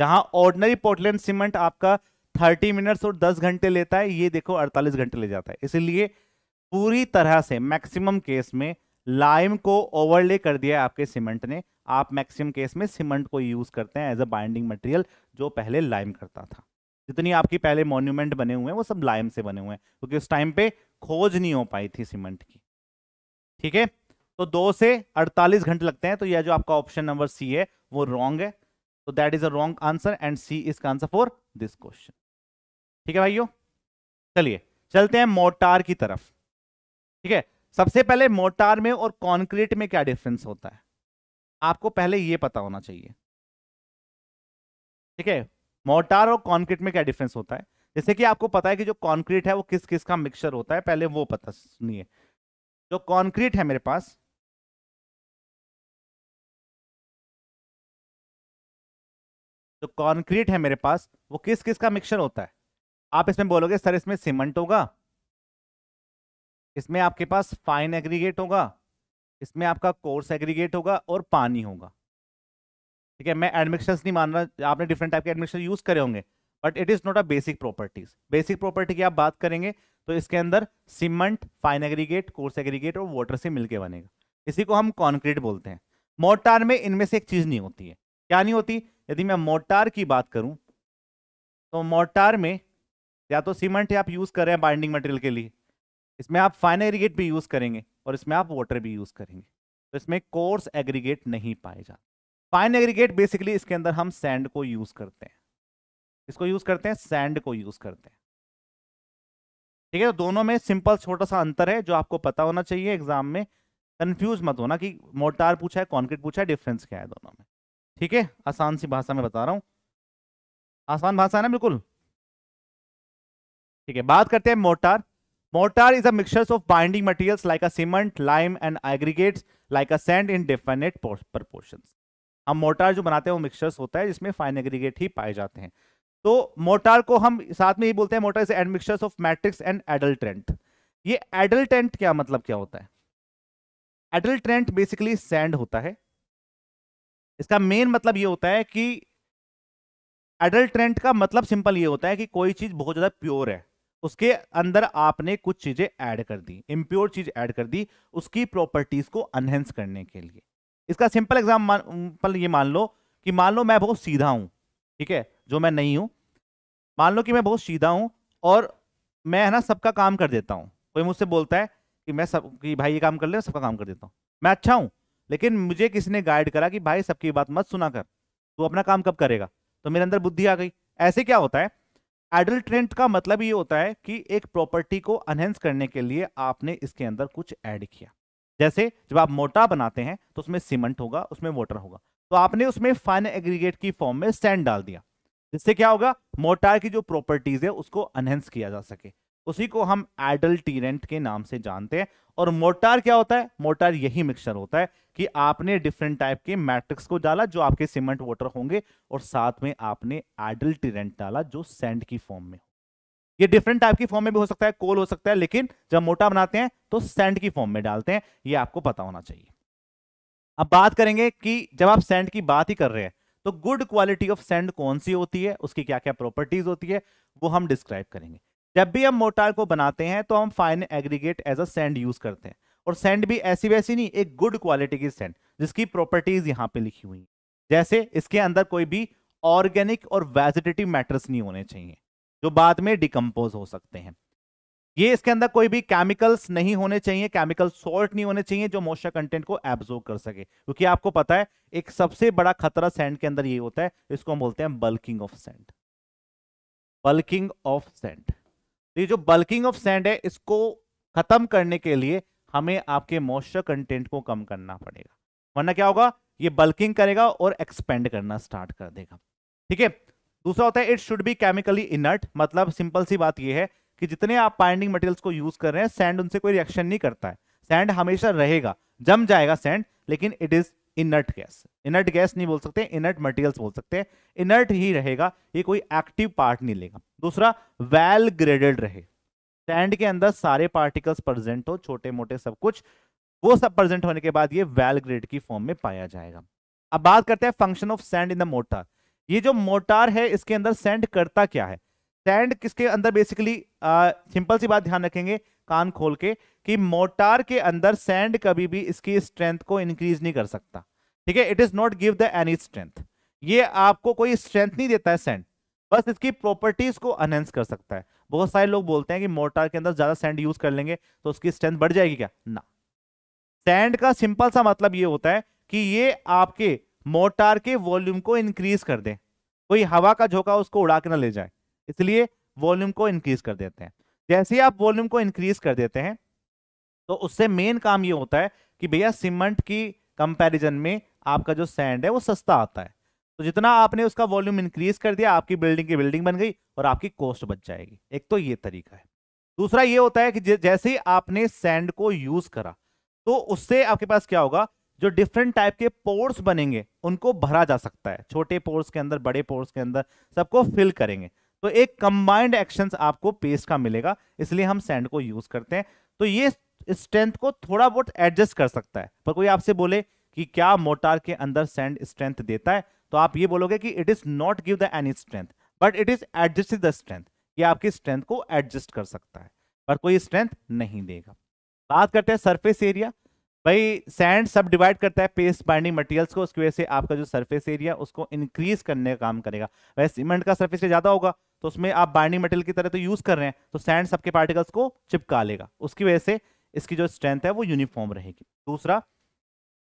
B: जहां ऑर्डनरी पोर्टलैंड सीमेंट आपका 30 मिनट्स और 10 घंटे लेता है ये देखो 48 घंटे ले जाता है इसलिए पूरी तरह से मैक्सिमम केस में लाइम को ओवरले कर दिया है आपके सीमेंट ने आप मैक्सिमम केस में सीमेंट को यूज करते हैं एज अ बाइंडिंग मटेरियल जो पहले लाइम करता था जितनी आपकी पहले मोन्यूमेंट बने हुए हैं वो सब लाइम से बने हुए हैं क्योंकि उस टाइम पे खोज नहीं हो पाई थी सीमेंट की ठीक है तो दो से अड़तालीस घंटे लगते हैं तो यह जो आपका ऑप्शन नंबर सी है वो रॉन्ग है तो that is a wrong answer and C is का आंसर फॉर दिस क्वेश्चन ठीक है भाइयों चलिए चलते हैं मोटार की तरफ ठीक है सबसे पहले मोटार में और कॉन्क्रीट में क्या डिफरेंस होता है आपको पहले यह पता होना चाहिए ठीक है मोटार और कॉन्क्रीट में क्या डिफरेंस होता है जैसे कि आपको पता है कि जो कॉन्क्रीट है वो किस किस का मिक्सचर होता
A: है पहले वो पता सुनिए जो कॉन्क्रीट है मेरे पास जो कॉन्क्रीट है मेरे
B: पास वो किस किस का मिक्सचर होता है आप इसमें बोलोगे सर इसमें सीमेंट होगा इसमें आपके पास फाइन एग्रीगेट होगा इसमें आपका कोर्स एग्रीगेट होगा और पानी होगा ठीक है मैं एडमिशन नहीं मान रहा आपने डिफरेंट टाइप के एडमिशन यूज़ करे होंगे but it is not a basic properties basic property की आप बात करेंगे तो इसके अंदर cement fine aggregate coarse aggregate और वाटर से मिलके बनेगा इसी को हम कॉन्क्रीट बोलते हैं मोटार में इनमें से एक चीज़ नहीं होती है क्या नहीं होती यदि मैं मोटार की बात करूं तो मोटार में या तो सीमेंट आप यूज़ कर रहे हैं बाइंडिंग मटेरियल के लिए इसमें आप फाइन एग्रीगेट भी यूज़ करेंगे और इसमें आप वाटर भी यूज़ करेंगे तो इसमें कोर्स एग्रीगेट नहीं पाए जाते फाइन एग्रीगेट बेसिकली इसके अंदर हम सैंड को यूज़ करते हैं इसको यूज़ करते हैं सैंड को यूज़ करते हैं ठीक है तो दोनों में सिंपल छोटा सा अंतर है जो आपको पता होना चाहिए एग्जाम में कन्फ्यूज मत होना कि मोटार पूछा है कॉन्क्रीट पूछा है डिफरेंस क्या है दोनों में ठीक है आसान सी भाषा में बता रहा हूँ आसान भाषा है ना बिल्कुल ठीक है बात करते हैं motor Mortar is a mixtures of binding materials like a cement, lime and aggregates like a sand in definite proportions. हम मोटार जो बनाते हैं वो मिक्सचर्स होता है जिसमें फाइन एग्रीगेट ही पाए जाते हैं तो मोटार को हम साथ में ही बोलते हैं mortar is and mixtures of matrix and adulterant ये एडल्ट्रेंट क्या मतलब क्या होता है एडल्ट्रेंट बेसिकली सैंड होता है इसका मेन मतलब ये होता है कि एडल्ट्रेंट का मतलब सिंपल ये होता है कि कोई चीज बहुत ज्यादा प्योर है उसके अंदर आपने कुछ चीजें ऐड कर दी इम्प्योर चीज ऐड कर दी उसकी प्रॉपर्टीज को अनहेंस करने के लिए इसका सिंपल एग्जाम्पल ये मान लो कि मान लो मैं बहुत सीधा हूं ठीक है जो मैं नहीं हूं मान लो कि मैं बहुत सीधा हूं और मैं है ना सबका काम कर देता हूँ कोई मुझसे बोलता है कि मैं सब कि भाई ये काम कर ले सबका काम कर देता हूँ मैं अच्छा हूं लेकिन मुझे किसी ने गाइड करा कि भाई सबकी बात मत सुना कर तू अपना काम कब करेगा तो मेरे अंदर बुद्धि आ गई ऐसे क्या होता है एडल्ट ट्रेंड का मतलब ये होता है कि एक प्रॉपर्टी को अनहेंस करने के लिए आपने इसके अंदर कुछ ऐड किया जैसे जब आप मोटा बनाते हैं तो उसमें सीमेंट होगा उसमें मोटर होगा तो आपने उसमें फाइन एग्रीगेट की फॉर्म में सैंड डाल दिया जिससे क्या होगा मोटार की जो प्रॉपर्टीज है उसको अनहेंस किया जा सके उसी को हम एडल्टीरेंट के नाम से जानते हैं और मोटार क्या होता है मोटार यही मिक्सचर होता है कि आपने डिफरेंट टाइप के मैट्रिक्स को डाला जो आपके सीमेंट वाटर होंगे और साथ में आपने एडल्टीरेंट डाला जो सेंड की फॉर्म में ये डिफरेंट टाइप की फॉर्म में भी हो सकता है कोल हो सकता है लेकिन जब मोटा बनाते हैं तो सेंड की फॉर्म में डालते हैं ये आपको पता होना चाहिए अब बात करेंगे कि जब आप सेंड की बात ही कर रहे हैं तो गुड क्वालिटी ऑफ सेंड कौन सी होती है उसकी क्या क्या प्रॉपर्टीज होती है वो हम डिस्क्राइब करेंगे जब भी हम मोर्टार को बनाते हैं तो हम fine aggregate as a sand use करते हैं और सेंड भी ऐसी वैसी नहीं एक गुड क्वालिटी की सेंड जिसकी प्रॉपर्टीज यहाँ पे लिखी हुई है जैसे इसके अंदर कोई भी ऑर्गेनिक और वेजिटेटिव मैटर्स नहीं होने चाहिए जो बाद में डिकम्पोज हो सकते हैं ये इसके अंदर कोई भी केमिकल्स नहीं होने चाहिए केमिकल सॉल्ट नहीं होने चाहिए जो मोस्टर कंटेंट को एब्जॉर्व कर सके क्योंकि आपको पता है एक सबसे बड़ा खतरा सेंड के अंदर ये होता है इसको हम बोलते हैं bulking of sand bulking of sand तो ये जो बल्किंग ऑफ सैंड है इसको खत्म करने के लिए हमें आपके मॉइस्चर कंटेंट को कम करना पड़ेगा वरना क्या होगा ये बल्किंग करेगा और एक्सपेंड करना स्टार्ट कर देगा ठीक है दूसरा होता है it should be chemically inert मतलब सिंपल सी बात यह है कि जितने आप पाइंडिंग मटेरियल्स को यूज कर रहे हैं सैंड उनसे कोई रिएक्शन नहीं करता है सैंड हमेशा रहेगा जम जाएगा सैंड लेकिन it is inert gas inert gas नहीं बोल सकते इनर्ट मटेरियल्स बोल सकते हैं इनर्ट ही रहेगा ये कोई एक्टिव पार्ट नहीं लेगा दूसरा वेल ग्रेडेड रहे सैंड के अंदर सारे पार्टिकल्स प्रेजेंट हो छोटे मोटे सब कुछ वो सब प्रेजेंट होने के बाद ये वेल ग्रेड की फॉर्म में पाया जाएगा अब बात करते हैं function of sand in the mortar ये जो मोटार है इसके अंदर सेंड करता क्या है सैंड किसके अंदर बेसिकली सिंपल सी बात ध्यान रखेंगे कान खोल के कि मोटार के अंदर सैंड कभी भी इसकी स्ट्रेंथ को इंक्रीज नहीं कर सकता ठीक है it is not give the any strength ये आपको कोई स्ट्रेंथ नहीं देता है सैंड बस इसकी प्रॉपर्टीज को अनहेंस कर सकता है बहुत सारे लोग बोलते हैं कि मोटार के अंदर ज्यादा सैंड यूज कर लेंगे तो उसकी स्ट्रेंथ बढ़ जाएगी क्या ना सैंड का सिंपल सा मतलब ये होता है कि ये आपके मोटार के वॉल्यूम को इंक्रीज कर दे कोई हवा का झोंका उसको उड़ा के ना ले जाए इसलिए वॉल्यूम को इंक्रीज कर देते हैं जैसे ही आप वॉल्यूम को इंक्रीज कर देते हैं तो उससे मेन काम ये होता है कि भैया सीमेंट की कंपैरिजन में आपका जो सैंड है वो सस्ता आता है तो जितना आपने उसका वॉल्यूम इंक्रीज कर दिया आपकी बिल्डिंग की बिल्डिंग बन गई और आपकी कॉस्ट बच जाएगी एक तो ये तरीका है दूसरा ये होता है कि जैसे ही आपने सैंड को यूज करा तो उससे आपके पास क्या होगा जो डिफरेंट टाइप के पोर्स बनेंगे उनको भरा जा सकता है छोटे पोर्स के अंदर बड़े पोर्स के अंदर सबको फिल करेंगे तो एक कंबाइंड एक्शन आपको पेस्ट का मिलेगा इसलिए हम सेंड को यूज करते हैं तो ये स्ट्रेंथ को थोड़ा बहुत एडजस्ट कर सकता है पर कोई आपसे बोले कि क्या मोटार के अंदर सैंड स्ट्रेंथ देता है तो आप ये बोलोगे कि it is not give the any strength but it is adjust the strength ये आपकी स्ट्रेंथ को एडजस्ट कर सकता है पर कोई स्ट्रेंथ नहीं देगा बात करते हैं सरफेस एरिया भाई सैंड सब डिवाइड करता है पेस्ट बाइंडिंग मटेरियल्स को उसकी वजह से आपका जो सरफेस एरिया उसको इंक्रीज करने का काम करेगा वैसे सीमेंट का सरफेस ज़्यादा होगा तो उसमें आप बाइंडिंग मटेरियल की तरह तो यूज कर रहे हैं तो सैंड सबके पार्टिकल्स को चिपका लेगा उसकी वजह से इसकी जो स्ट्रेंथ है वो यूनिफॉर्म रहेगी दूसरा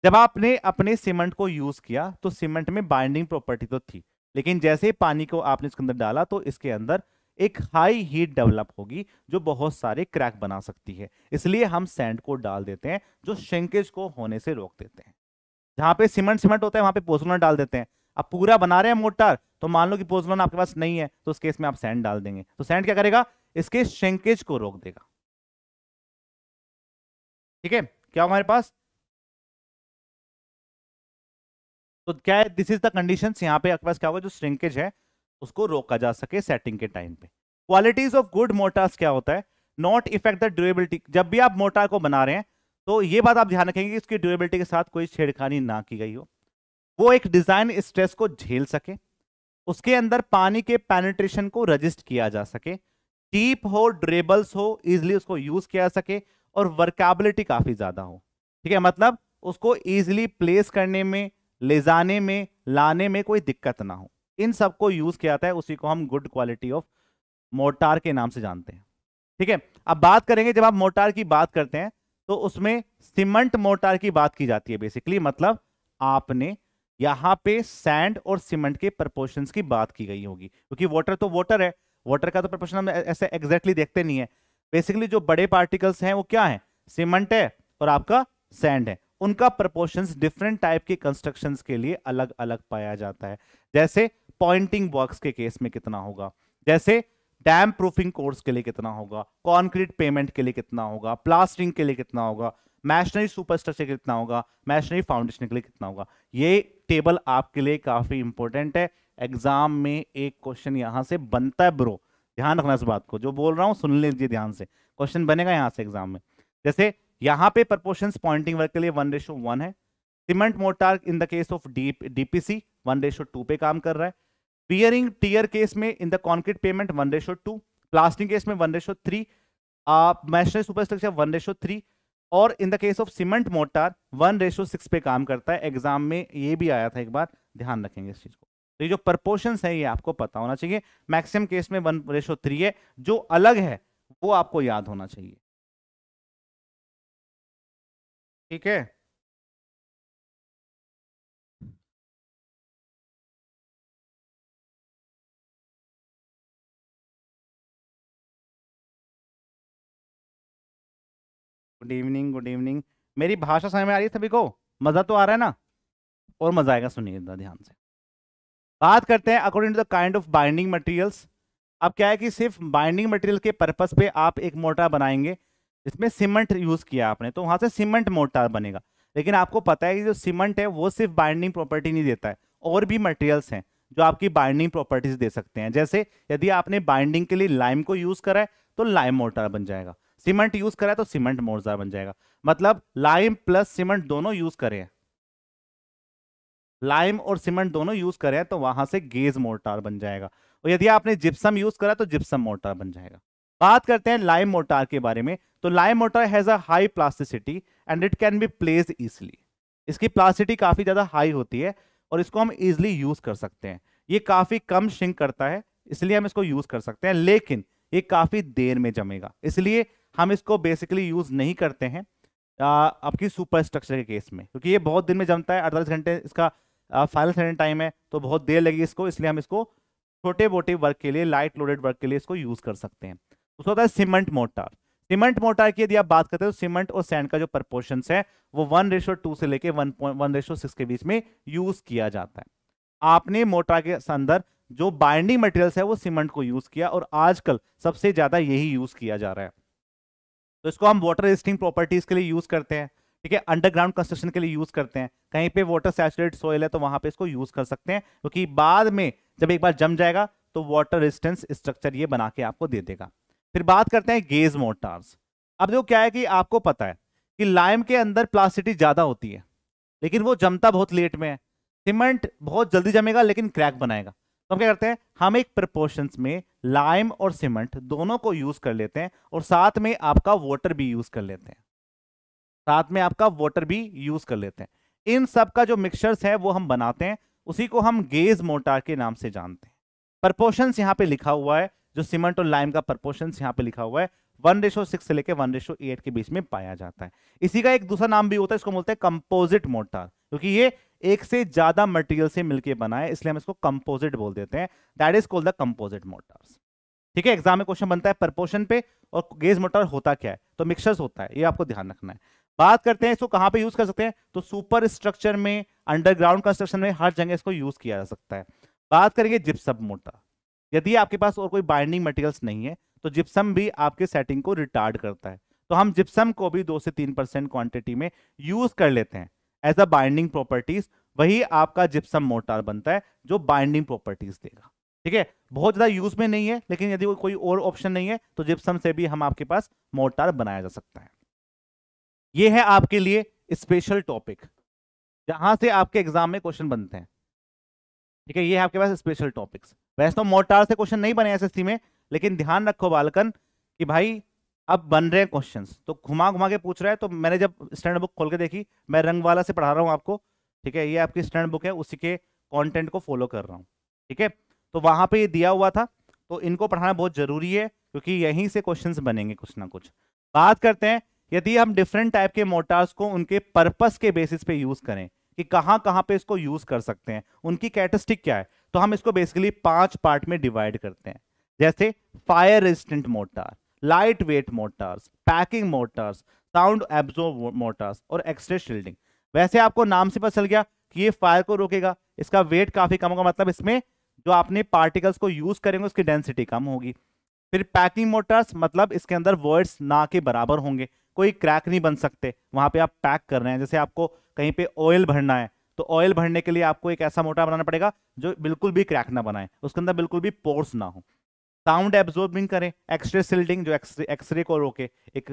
B: जब आपने अपने सीमेंट को यूज किया तो सीमेंट में बाइंडिंग प्रॉपर्टी तो थी लेकिन जैसे ही पानी को आपने इसके अंदर डाला तो इसके अंदर एक हाई हीट डेवलप होगी जो बहुत सारे क्रैक बना सकती है इसलिए हम सैंड को डाल देते हैं जो शेंकेज को होने से रोक देते हैं जहां पे सीमेंट सीमेंट होता है वहां पे पोसोना डाल देते हैं आप पूरा बना रहे हैं मोर्टार तो मान लो कि पोजलोन आपके पास नहीं है तो उस केस में आप सैंड डाल देंगे तो सैंड क्या करेगा इसके शेंकेज को रोक देगा
C: ठीक है क्या हमारे पास
B: तो क्या है दिस इज द कंडीशन यहाँ पे आपके पास क्या होगा जो श्रिंकेज है उसको रोका जा सके सेटिंग के टाइम पे क्वालिटीज ऑफ गुड मोटार्स क्या होता है नॉट इफेक्ट द ड्यूरेबिलिटी जब भी आप मोटार को बना रहे हैं तो ये बात आप ध्यान रखेंगे कि इसकी ड्यूरेबिलिटी के साथ कोई छेड़खानी ना की गई हो वो एक डिजाइन स्ट्रेस को झेल सके उसके अंदर पानी के पेनिट्रेशन को रजिस्ट किया जा सके डीप हो ड्रेबल्स हो इजिली उसको यूज किया सके और वर्काबिलिटी काफी ज्यादा हो ठीक है मतलब उसको इजिली प्लेस करने में ले जाने में लाने में कोई दिक्कत ना हो इन सबको यूज किया जाता है उसी को हम गुड क्वालिटी ऑफ मोटार के नाम से जानते हैं ठीक है अब बात करेंगे जब आप मोटार की बात करते हैं तो उसमें सीमेंट मोटार की बात की जाती है बेसिकली मतलब आपने यहाँ पे सैंड और सीमेंट के प्रपोर्शन की बात की गई होगी क्योंकि वाटर तो वाटर है वाटर का तो प्रपोर्शन हम ऐसे एग्जैक्टली देखते नहीं है बेसिकली जो बड़े पार्टिकल्स हैं वो क्या है सीमेंट है और आपका सैंड है उनका प्रपोर्शन डिफरेंट टाइप के कंस्ट्रक्शन के लिए अलग अलग पाया जाता है जैसे पॉइंटिंग बॉक्स के केस में कितना होगा जैसे डैम प्रूफिंग कोर्स के लिए कितना होगा कॉन्क्रीट पेमेंट के लिए कितना होगा प्लास्टिंग के लिए कितना होगा मैशनरी सुपरस्ट्रक्चर के लिए कितना होगा मैशनरी फाउंडेशन के लिए कितना होगा ये टेबल आपके लिए काफ़ी इंपॉर्टेंट है एग्जाम में एक क्वेश्चन यहाँ से बनता है ब्रो ध्यान रखना इस बात को जो बोल रहा हूँ सुन लीजिए ध्यान से क्वेश्चन बनेगा यहाँ से एग्जाम में जैसे यहाँ पे प्रपोर्शन पॉइंटिंग वर्क के लिए वन रेशो वन है cement mortar in the case of D DPC one ratio two पे काम कर रहा है पियरिंग टीयर केस में in the concrete pavement one ratio two plastering case में one ratio three masonry superstructure one ratio three और in the case of cement mortar one ratio six पे काम करता है एग्जाम में ये भी आया था एक बार ध्यान रखेंगे इस चीज को तो ये जो प्रपोर्शन है ये आपको पता होना चाहिए मैक्सिमम केस में वन रेशो थ्री है जो अलग है वो आपको याद होना चाहिए
A: ठीक है गुड इवनिंग गुड इवनिंग मेरी भाषा समय में आ रही है सभी को मज़ा तो आ रहा है ना
B: और मज़ा आएगा सुनिए ध्यान से बात करते हैं according to the kind of binding materials अब क्या है कि सिर्फ बाइंडिंग मटेरियल के पर्पस पे आप एक मोटा बनाएंगे इसमें सीमेंट यूज़ किया आपने तो वहां से सीमेंट मोटा बनेगा लेकिन आपको पता है कि जो सीमेंट है वो सिर्फ बाइंडिंग प्रॉपर्टी नहीं देता है और भी मटेरियल्स हैं जो आपकी बाइंडिंग प्रॉपर्टीज दे सकते हैं जैसे यदि आपने बाइंडिंग के लिए लाइम को यूज़ करा है तो लाइम मोर्टार बन जाएगा सीमेंट यूज करा तो सीमेंट मोर्जा बन जाएगा मतलब लाइम प्लस सीमेंट दोनों यूज करें लाइम और सीमेंट दोनों यूज करें तो वहां से गेज मोर्टार बन जाएगा और यदि आपने जिप्सम यूज करा तो जिप्सम मोर्टार बन जाएगा बात करते हैं लाइम मोर्टार के बारे में तो lime mortar has high plasticity and it can be place easily इसकी प्लास्टिसिटी काफी ज्यादा हाई होती है और इसको हम इजली यूज कर सकते हैं ये काफी कम शिंक करता है इसलिए हम इसको यूज कर सकते हैं लेकिन ये काफी देर में जमेगा इसलिए हम इसको बेसिकली यूज़ नहीं करते हैं आपकी सुपर स्ट्रक्चर के केस में क्योंकि ये बहुत दिन में जमता है अड़तालीस घंटे इसका फाइनल सेटिंग टाइम है तो बहुत देर लगी इसको इसलिए हम इसको छोटे मोटे वर्क के लिए लाइट लोडेड वर्क के लिए इसको यूज़ कर सकते हैं उसको होता है सीमेंट मोटार सीमेंट मोटर की यदि आप बात करते हैं तो सीमेंट और सैंड का जो प्रपोर्शन है वो वन रेशो टू से लेके one point one ratio six के बीच में यूज़ किया जाता है आपने मोटर के अंदर जो बाइंडिंग मटेरियल्स है वो सीमेंट को यूज़ किया और आजकल सबसे ज़्यादा यही यूज़ किया जा रहा है तो इसको हम वाटर रेजिस्टिंग प्रॉपर्टीज के लिए यूज करते हैं ठीक है अंडरग्राउंड कंस्ट्रक्शन के लिए यूज करते हैं कहीं पे वाटर सैचुरेट सोयल है तो वहां पे इसको यूज कर सकते हैं क्योंकि तो बाद में जब एक बार जम जाएगा तो वाटर रेजिस्टेंस स्ट्रक्चर ये बना के आपको दे देगा फिर बात करते हैं गेज मोटार्स अब देखो क्या है कि आपको पता है कि लाइम के अंदर प्लास्टिटी ज्यादा होती है लेकिन वो जमता बहुत लेट में है सीमेंट बहुत जल्दी जमेगा लेकिन क्रैक बनाएगा तो हम क्या करते हैं हम एक प्रपोर्शन में लाइम और सीमेंट दोनों को यूज कर लेते हैं और साथ में आपका वॉटर भी यूज कर लेते हैं साथ में आपका वॉटर भी यूज कर लेते हैं इन सब का जो मिक्सचर्स है वो हम बनाते हैं उसी को हम गेज मोटार के नाम से जानते हैं प्रपोर्शन यहाँ पे लिखा हुआ है जो सीमेंट और लाइम का प्रपोर्शन यहाँ पे लिखा हुआ है वन रेशो सिक्स से लेकर वन रेशो एट के बीच में पाया जाता है इसी का एक दूसरा नाम भी होता है इसको बोलते हैं कंपोजिट मोटार क्योंकि ये एक से ज्यादा मटेरियल से मिलकर बना है इसलिए हम इसको कंपोजिट बोल देते हैं that is called the composite mortars ठीक है एग्जाम में क्वेश्चन बनता है प्रपोर्शन पे और गेज मोटर होता क्या है तो मिक्सर्स होता है ये आपको ध्यान रखना है बात करते हैं इसको कहां पे यूज कर सकते हैं तो सुपर स्ट्रक्चर में अंडरग्राउंड कंस्ट्रक्शन में हर जगह इसको यूज किया जा सकता है बात करेंगे जिप्सम मोटर यदि आपके पास और कोई बाइंडिंग मटेरियल्स नहीं है तो जिप्सम भी आपके सेटिंग को रिटार्ड करता है तो हम जिप्सम को भी दो से तीन परसेंट क्वांटिटी में यूज कर लेते हैं एज अ बाइंडिंग प्रॉपर्टीज वही आपका जिप्सम मोर्टार बनता है जो बाइंडिंग प्रॉपर्टीज देगा ठीक है बहुत ज़्यादा यूज में नहीं है लेकिन यदि कोई और ऑप्शन नहीं है तो जिप्सम से भी हम आपके पास मोर्टार बनाया जा सकता है ये है आपके लिए स्पेशल टॉपिक जहां से आपके एग्जाम में क्वेश्चन बनते हैं ठीक है ये है आपके पास स्पेशल टॉपिक्स वैसे तो मोर्टार से क्वेश्चन नहीं बने एस में लेकिन ध्यान रखो बालकन कि भाई अब बन रहे हैं क्वेश्चंस तो घुमा घुमा के पूछ रहा है तो मैंने जब स्टैंड बुक खोल के देखी मैं रंग वाला से पढ़ा रहा हूँ आपको ठीक है ये आपकी स्टैंड बुक है उसी के कॉन्टेंट को फॉलो कर रहा हूँ ठीक है तो वहाँ पर दिया हुआ था तो इनको पढ़ाना बहुत ज़रूरी है क्योंकि यहीं से क्वेश्चन बनेंगे कुछ ना कुछ बात करते हैं यदि हम डिफरेंट टाइप के मोटार्स को उनके पर्पस के बेसिस पे यूज़ करें कि कहाँ कहाँ पे इसको यूज़ कर सकते हैं उनकी कैटेस्टिक क्या है तो हम इसको बेसिकली पांच पार्ट में डिवाइड करते हैं जैसे fire resistant mortar light weight mortars packing mortars sound एब्जो मोटार्स और एक्सरे शील्डिंग वैसे आपको नाम से पता चल गया कि ये फायर को रोकेगा इसका वेट काफी कम होगा मतलब इसमें जो आपने पार्टिकल्स को यूज करेंगे उसकी डेंसिटी कम होगी फिर पैकिंग मोटर्स मतलब इसके अंदर वर्ड्स ना के बराबर होंगे कोई क्रैक नहीं बन सकते वहां पे आप पैक कर रहे हैं जैसे आपको कहीं पे ऑयल भरना है तो ऑयल भरने के लिए आपको एक ऐसा मोटर बनाना पड़ेगा जो बिल्कुल भी क्रैक ना बनाए उसके अंदर बिल्कुल भी पोर्स ना हो साउंड एब्जॉर्बिंग करें एक्सरे सिल्डिंग जो एक्सरे को रोके एक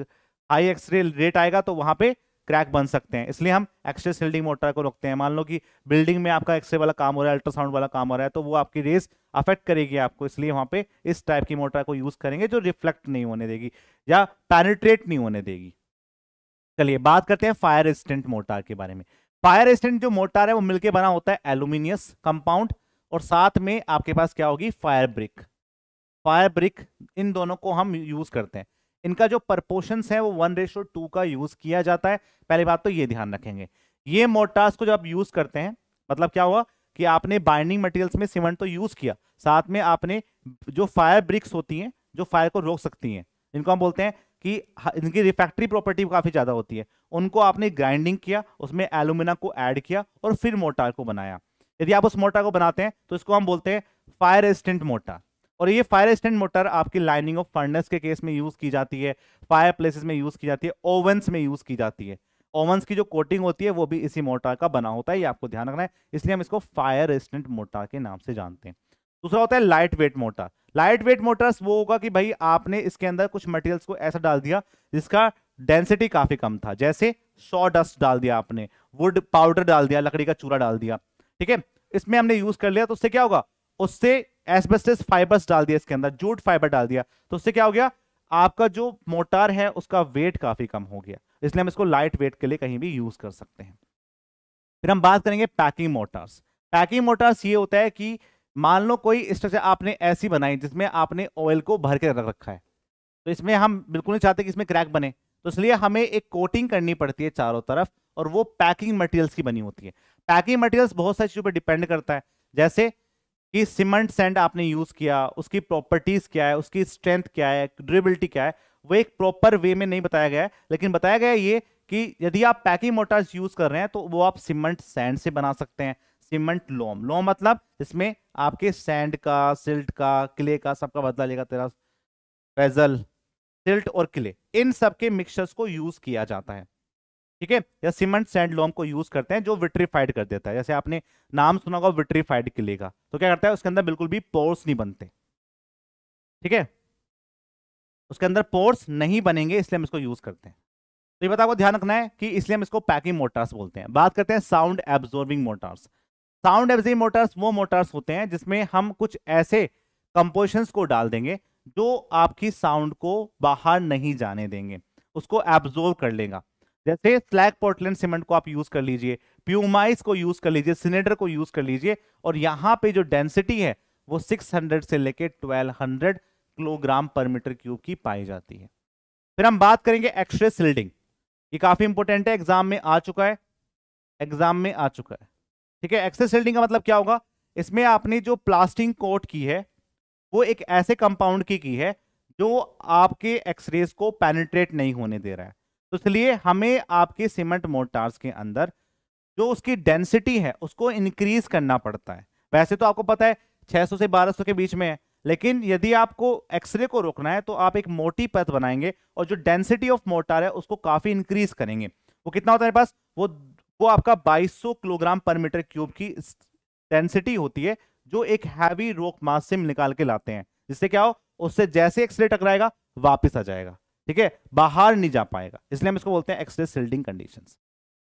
B: हाई एक्सरे रेट आएगा तो वहां पे क्रैक बन सकते हैं इसलिए हम एक्सरे सील्डिंग मोटर को रोकते हैं मान लो कि बिल्डिंग में आपका एक्सरे वाला काम हो रहा है अल्ट्रासाउंड वाला काम हो रहा है तो वो आपकी रेस अफेक्ट करेगी आपको इसलिए वहाँ पे इस टाइप की मोटर को यूज़ करेंगे जो रिफ्लेक्ट नहीं होने देगी या पैनिट्रेट नहीं होने देगी चलिए बात करते हैं फायर एस्टेंट मोटर के बारे में फायर एस्टेंट जो मोटर है वो मिलकर बना होता है एल्यूमिनियस कंपाउंड और साथ में आपके पास क्या होगी फायर ब्रिक फायर ब्रिक इन दोनों को हम यूज़ करते हैं इनका जो प्रपोर्शंस है वो वन रेशो टू का यूज किया जाता है पहली बात तो ये ध्यान रखेंगे ये मोटार्स को जब आप यूज करते हैं मतलब क्या हुआ कि आपने बाइंडिंग मटेरियल्स में सीमेंट तो यूज किया साथ में आपने जो फायर ब्रिक्स होती हैं जो फायर को रोक सकती हैं इनको हम बोलते हैं कि इनकी रिफैक्ट्री प्रॉपर्टी काफ़ी ज़्यादा होती है उनको आपने ग्राइंडिंग किया उसमें एलुमिना को ऐड किया और फिर मोटार को बनाया यदि आप उस मोटार को बनाते हैं तो इसको हम बोलते हैं फायर रेजिस्टेंट मोटार और ये फायर स्टैंड मोटर आपकी लाइनिंग ऑफ फर्नेस के केस में यूज की जाती है फायर प्लेसेस में यूज की जाती है ओवंस में यूज की जाती है ओवंस की जो कोटिंग होती है वो भी इसी मोटर का बना होता है ये आपको ध्यान रखना है इसलिए हम इसको फायर रेजिस्टेंट मोटर के नाम से जानते हैं दूसरा होता है light weight mortar light weight mortars वो होगा कि भाई आपने इसके अंदर कुछ मटेरियल्स को ऐसा डाल दिया जिसका डेंसिटी काफी कम था जैसे सॉ डस्ट डाल दिया आपने वुड पाउडर डाल दिया लकड़ी का चूरा डाल दिया ठीक है इसमें हमने यूज कर लिया तो उससे क्या होगा उससे एसबेस्टिस फाइबर्स डाल दिया इसके अंदर जूट फाइबर डाल दिया तो उससे क्या हो गया आपका जो मोटार है उसका वेट काफी कम हो गया इसलिए हम इसको लाइट वेट के लिए कहीं भी यूज कर सकते हैं फिर हम बात करेंगे पैकिंग मोटार्स पैकिंग मोटार्स ये होता है कि मान लो कोई स्ट्रक्चर आपने ऐसी बनाई जिसमें आपने ऑयल को भर के रख रखा है तो इसमें हम बिल्कुल नहीं चाहते कि इसमें क्रैक बने तो इसलिए हमें एक कोटिंग करनी पड़ती है चारों तरफ और वो पैकिंग मटेरियल्स की बनी होती है पैकिंग मटेरियल्स बहुत सारी चीज़ों पर डिपेंड करता है जैसे कि सीमेंट सैंड आपने यूज किया उसकी प्रॉपर्टीज क्या है उसकी स्ट्रेंथ क्या है ड्यूरेबिलिटी क्या है वो एक प्रॉपर वे में नहीं बताया गया है लेकिन बताया गया ये कि यदि आप पैकिंग मोटर्स यूज कर रहे हैं तो वो आप सीमेंट सैंड से बना सकते हैं सीमेंट लोम लोम मतलब इसमें आपके सैंड का सिल्ट का किले का सबका बदला लेगा तेरा पेजल सिल्ट और किले इन सब के मिक्सचर्स को यूज किया जाता है ठीक है या सीमेंट सैंड लोम को यूज करते हैं जो विट्रीफाइड कर देता है जैसे आपने नाम सुना होगा विट्रीफाइड किले का तो क्या करता है उसके अंदर बिल्कुल भी पोर्स नहीं बनते ठीक है उसके अंदर पोर्स नहीं बनेंगे इसलिए हम इसको यूज करते हैं तो ये बात आपको ध्यान रखना है कि इसलिए हम इसको पैकिंग मोटर्स बोलते हैं बात करते हैं sound absorbing mortars sound absorbing mortars वो मोटर्स होते हैं जिसमें हम कुछ ऐसे कंपोजिशंस को डाल देंगे जो आपकी साउंड को बाहर नहीं जाने देंगे उसको एब्जॉर्व कर लेगा जैसे स्लैग पोर्टलैंड सीमेंट को आप यूज कर लीजिए प्यूमाइस को यूज कर लीजिए सिनेडर को यूज कर लीजिए और यहाँ पे जो डेंसिटी है वो 600 से लेके 1200 किलोग्राम पर मीटर क्यूब की पाई जाती है फिर हम बात करेंगे एक्सरे सिल्डिंग ये काफी इंपोर्टेंट है एग्जाम में आ चुका है एग्जाम में आ चुका है ठीक है एक्सरे सिल्डिंग का मतलब क्या होगा इसमें आपने जो प्लास्टिंग कोट की है वो एक ऐसे कंपाउंड की की है जो आपके एक्सरेज को पेनिट्रेट नहीं होने दे रहा है तो इसलिए हमें आपके सीमेंट मोटार्स के अंदर जो उसकी डेंसिटी है उसको इंक्रीज करना पड़ता है वैसे तो आपको पता है 600 से 1200 के बीच में है लेकिन यदि आपको एक्सरे को रोकना है तो आप एक मोटी पथ बनाएंगे और जो डेंसिटी ऑफ मोर्टार है उसको काफी इंक्रीज करेंगे वो कितना होता है पास वो वो आपका 2200 किलोग्राम पर मीटर क्यूब की डेंसिटी होती है जो एक हैवी रोक मास से निकाल के लाते हैं जिससे क्या हो उससे जैसे एक्सरे टकराएगा वापस आ जाएगा ठीक है बाहर नहीं जा पाएगा इसलिए हम इसको बोलते हैं एक्सरे सिल्डिंग कंडीशन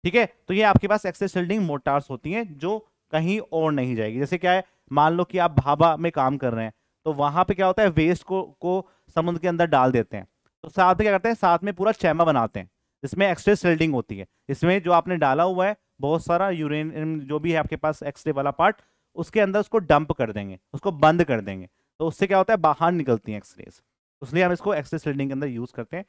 B: ठीक है तो ये आपके पास एक्सरे सिल्डिंग मोटार्स होती हैं जो कहीं और नहीं जाएगी जैसे क्या है मान लो कि आप भाभा में काम कर रहे हैं तो वहां पे क्या होता है वेस्ट को को समुद्र के अंदर डाल देते हैं तो साथ में क्या करते हैं साथ में पूरा चैमा बनाते हैं इसमें एक्सरे सिल्डिंग होती है इसमें जो आपने डाला हुआ है बहुत सारा यूरेनियम जो भी है आपके पास एक्सरे वाला पार्ट उसके अंदर उसको डंप कर देंगे उसको बंद कर देंगे तो उससे क्या होता है बाहर निकलती है एक्सरेज इसलिए हम इसको एक्सेस रीडिंग के अंदर यूज़ करते हैं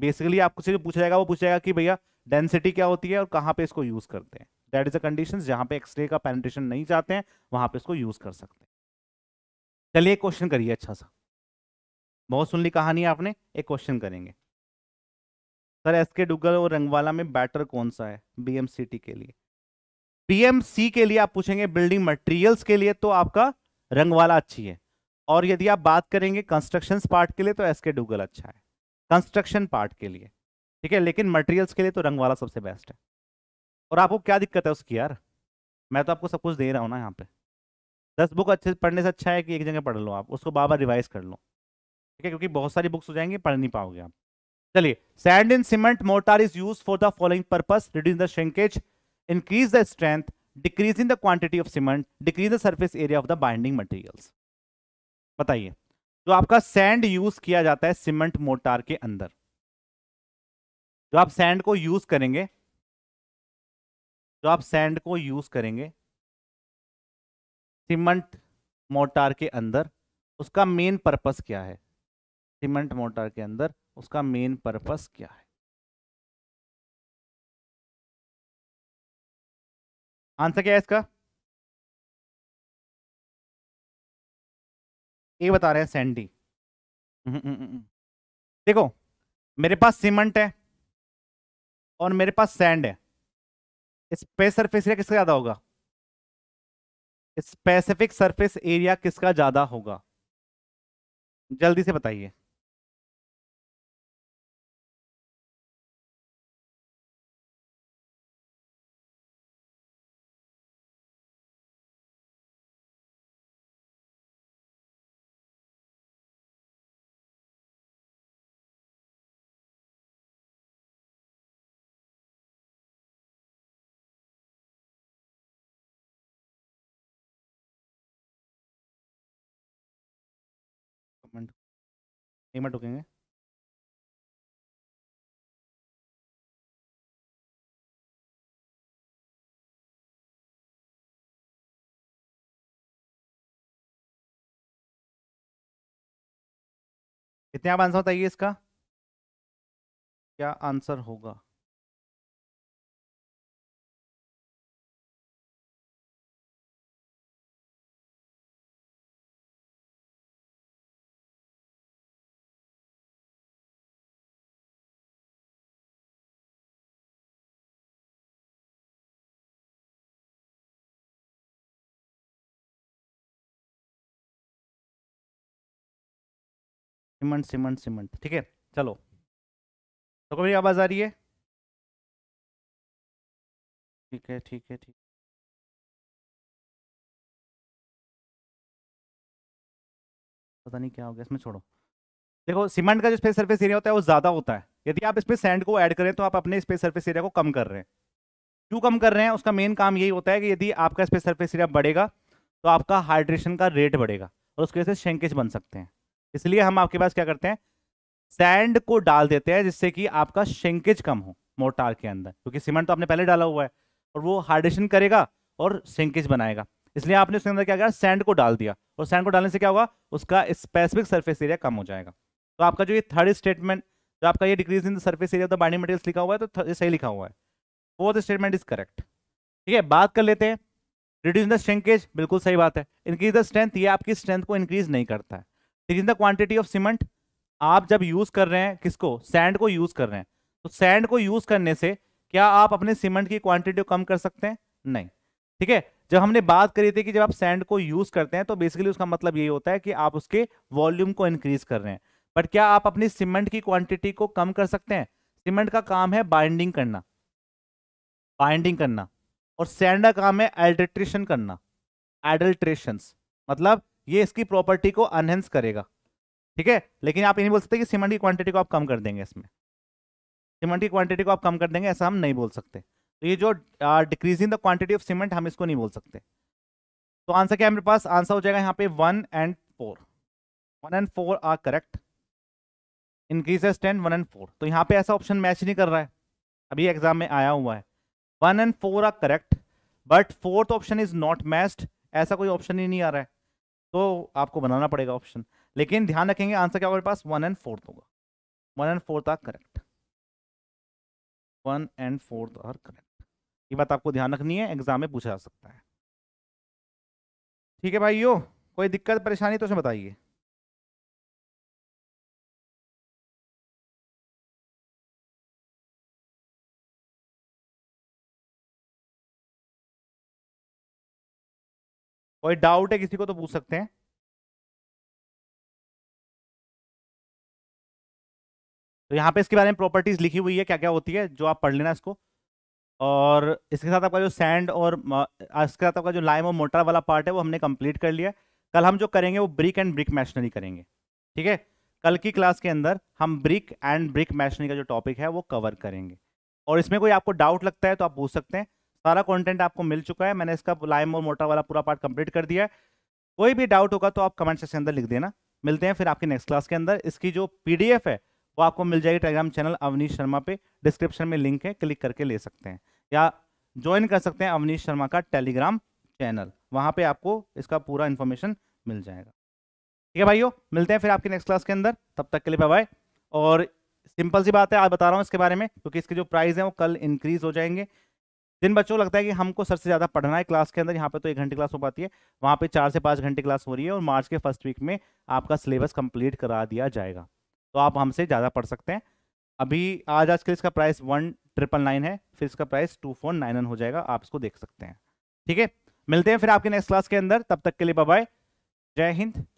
B: बेसिकली आपको सिर्फ पूछा जाएगा वो पूछेगा कि भैया डेंसिटी क्या होती है और कहाँ पे इसको यूज़ करते हैं दैट इज़ अ कंडीशन जहां पे एक्सरे का पेनिट्रेशन नहीं चाहते हैं वहां पे इसको यूज़ कर सकते हैं चलिए एक क्वेश्चन करिए अच्छा सा बहुत सुन ली कहानी आपने एक क्वेश्चन करेंगे सर एस के डुगल और रंगवाला में बैटर कौन सा है बी के लिए बी के लिए आप पूछेंगे बिल्डिंग मटेरियल्स के लिए तो आपका रंगवाला अच्छी है और यदि आप बात करेंगे कंस्ट्रक्शन पार्ट के लिए तो एस के डूगल अच्छा है कंस्ट्रक्शन पार्ट के लिए ठीक है लेकिन मटेरियल्स के लिए तो रंग वाला सबसे बेस्ट है और आपको क्या दिक्कत है उसकी यार मैं तो आपको सब कुछ दे रहा हूँ ना यहाँ पे दस बुक अच्छे से पढ़ने से अच्छा है कि एक जगह पढ़ लो आप उसको बार बार रिवाइज कर लो ठीक है क्योंकि बहुत सारी बुक्स हो जाएंगी पढ़ नहीं पाओगे आप चलिए sand in cement mortar is use for the following purpose reduce the shrinkage increase the strength decrease in the quantity of cement decrease the surface area of the binding materials बताइए जो आपका सैंड यूज किया जाता है cement motor के अंदर जो आप सैंड को यूज करेंगे जो आप सैंड को यूज करेंगे सीमेंट मोटार के अंदर उसका मेन पर्पस क्या है सीमेंट मोटार के अंदर उसका मेन पर्पस क्या है
A: आंसर क्या है इसका ए बता रहे हैं सैंडी हम्म, हम्म, हम्म, देखो मेरे पास सीमेंट है
C: और मेरे पास सैंड है स्पेस सरफेस एरिया किसका ज़्यादा होगा
A: स्पेसिफिक सरफेस एरिया किसका ज़्यादा होगा जल्दी से बताइए एक मिनट रुकेंगे कितने आप आंसर बताइए इसका क्या आंसर होगा सीमेंट सीमेंट सीमेंट ठीक है चलो तो कभी आवाज़ आ रही है ठीक है ठीक है ठीक पता नहीं क्या हो गया इसमें छोड़ो देखो सीमेंट का जो स्पेस सरफेस एरिया होता है वो ज़्यादा होता है यदि आप इसमें सैंड को
B: ऐड करें तो आप अपने स्पेस सरफेस एरिया को कम कर रहे हैं क्यों कम कर रहे हैं उसका मेन काम यही होता है कि यदि आपका स्पेस सरफेस एरिया बढ़ेगा तो आपका हाइड्रेशन का रेट बढ़ेगा और उसकी वजह से शेंकेज बन सकते हैं इसलिए हम आपके पास क्या करते हैं सैंड को डाल देते हैं जिससे कि आपका शेंकेज कम हो मोर्टार के अंदर क्योंकि तो सीमेंट तो आपने पहले डाला हुआ है और वो हार्डेशन करेगा और शेंकेज बनाएगा इसलिए आपने उसके अंदर क्या किया सैंड को डाल दिया और सैंड को डालने से क्या होगा उसका स्पेसिफिक सर्फेस एरिया कम हो जाएगा तो आपका जो ये थर्ड स्टेटमेंट जो आपका ये decrease in the surface area of the binding materials लिखा हुआ है तो ये सही लिखा हुआ है फोर्थ स्टेटमेंट इज करेक्ट ठीक है बात कर लेते हैं रिड्यूस द श्रिंकेज बिल्कुल सही बात है इंक्रीज द स्ट्रेंथ ये आपकी स्ट्रेंथ को इंक्रीज नहीं करता है ठीक is the quantity of cement आप जब यूज कर रहे हैं किसको सैंड को यूज कर रहे हैं तो सैंड को यूज करने से क्या आप अपने सीमेंट की क्वांटिटी कम कर सकते हैं नहीं ठीक है जब हमने बात करी थी कि जब आप सैंड को यूज करते हैं तो बेसिकली उसका मतलब यही होता है कि आप उसके वॉल्यूम को इंक्रीज कर रहे हैं बट क्या आप अपनी सीमेंट की क्वांटिटी को कम कर सकते हैं सीमेंट का काम है बाइंडिंग करना बाइंडिंग करना और सैंड का काम है एल्ट्रेशन करना एडल्ट्रेशन मतलब ये इसकी प्रॉपर्टी को अनहेंस करेगा ठीक है लेकिन आप ये नहीं बोल सकते कि सीमेंट की क्वांटिटी को आप कम कर देंगे इसमें सीमेंट की क्वांटिटी को आप कम कर देंगे ऐसा हम नहीं बोल सकते तो ये जो decrease in the quantity of cement हम इसको नहीं बोल सकते तो आंसर क्या है मेरे पास आंसर हो जाएगा यहाँ पे one and four one and four are correct increase ten one and four तो यहाँ पे ऐसा ऑप्शन मैच नहीं कर रहा है अभी एग्जाम में आया हुआ है one and four are correct but fourth option is not matched ऐसा कोई ऑप्शन ही नहीं आ रहा है तो आपको बनाना पड़ेगा ऑप्शन लेकिन ध्यान रखेंगे आंसर क्या होगा पास वन एंड फोर्थ होगा one and fourth are correct one and fourth are correct ये बात आपको ध्यान रखनी है एग्जाम में पूछा जा सकता है
A: ठीक है भाई यो कोई दिक्कत परेशानी तो उसमें बताइए कोई डाउट है किसी को तो पूछ सकते हैं तो यहाँ पे इसके बारे में प्रॉपर्टीज लिखी हुई है क्या
C: क्या
B: होती है जो आप पढ़ लेना इसको और इसके साथ आपका जो सैंड और इसके साथ आपका जो लाइम और मोटर वाला पार्ट है वो हमने कंप्लीट कर लिया कल हम जो करेंगे वो ब्रिक एंड ब्रिक मैशनरी करेंगे ठीक है कल की क्लास के अंदर हम ब्रिक एंड ब्रिक मैशनरी का जो टॉपिक है वो कवर करेंगे और इसमें कोई आपको डाउट लगता है तो आप पूछ सकते हैं सारा कंटेंट आपको मिल चुका है मैंने इसका लाइम और मोटर वाला पूरा पार्ट कंप्लीट कर दिया है कोई भी डाउट होगा तो आप कमेंट सेक्शन अंदर लिख देना मिलते हैं फिर आपके नेक्स्ट क्लास के अंदर इसकी जो पीडीएफ है वो आपको मिल जाएगी टेलीग्राम चैनल अवनीश शर्मा पे डिस्क्रिप्शन में लिंक है क्लिक करके ले सकते हैं या ज्वाइन कर सकते हैं अवनीश शर्मा का टेलीग्राम चैनल वहाँ पे आपको इसका पूरा इन्फॉर्मेशन मिल जाएगा ठीक है भाइयों मिलते हैं फिर आपके नेक्स्ट क्लास के अंदर तब तक के लिए बाय और सिंपल सी बात है आज बता रहा हूँ इसके बारे में क्योंकि इसके जो प्राइस हैं वो कल इंक्रीज हो जाएंगे जिन बच्चों को लगता है कि हमको सबसे ज़्यादा पढ़ना है क्लास के अंदर यहाँ पे तो एक घंटे क्लास हो पाती है वहाँ पे चार से पाँच घंटे क्लास हो रही है और मार्च के फर्स्ट वीक में आपका सिलेबस कंप्लीट करा दिया जाएगा तो आप हमसे ज़्यादा पढ़ सकते हैं अभी आज आज के इसका प्राइस वन ट्रिपल नाइन है फिर इसका price two four nine nine हो जाएगा आप इसको देख सकते हैं ठीक है
A: मिलते हैं फिर आपके नेक्स्ट क्लास के अंदर तब तक के लिए बाय जय हिंद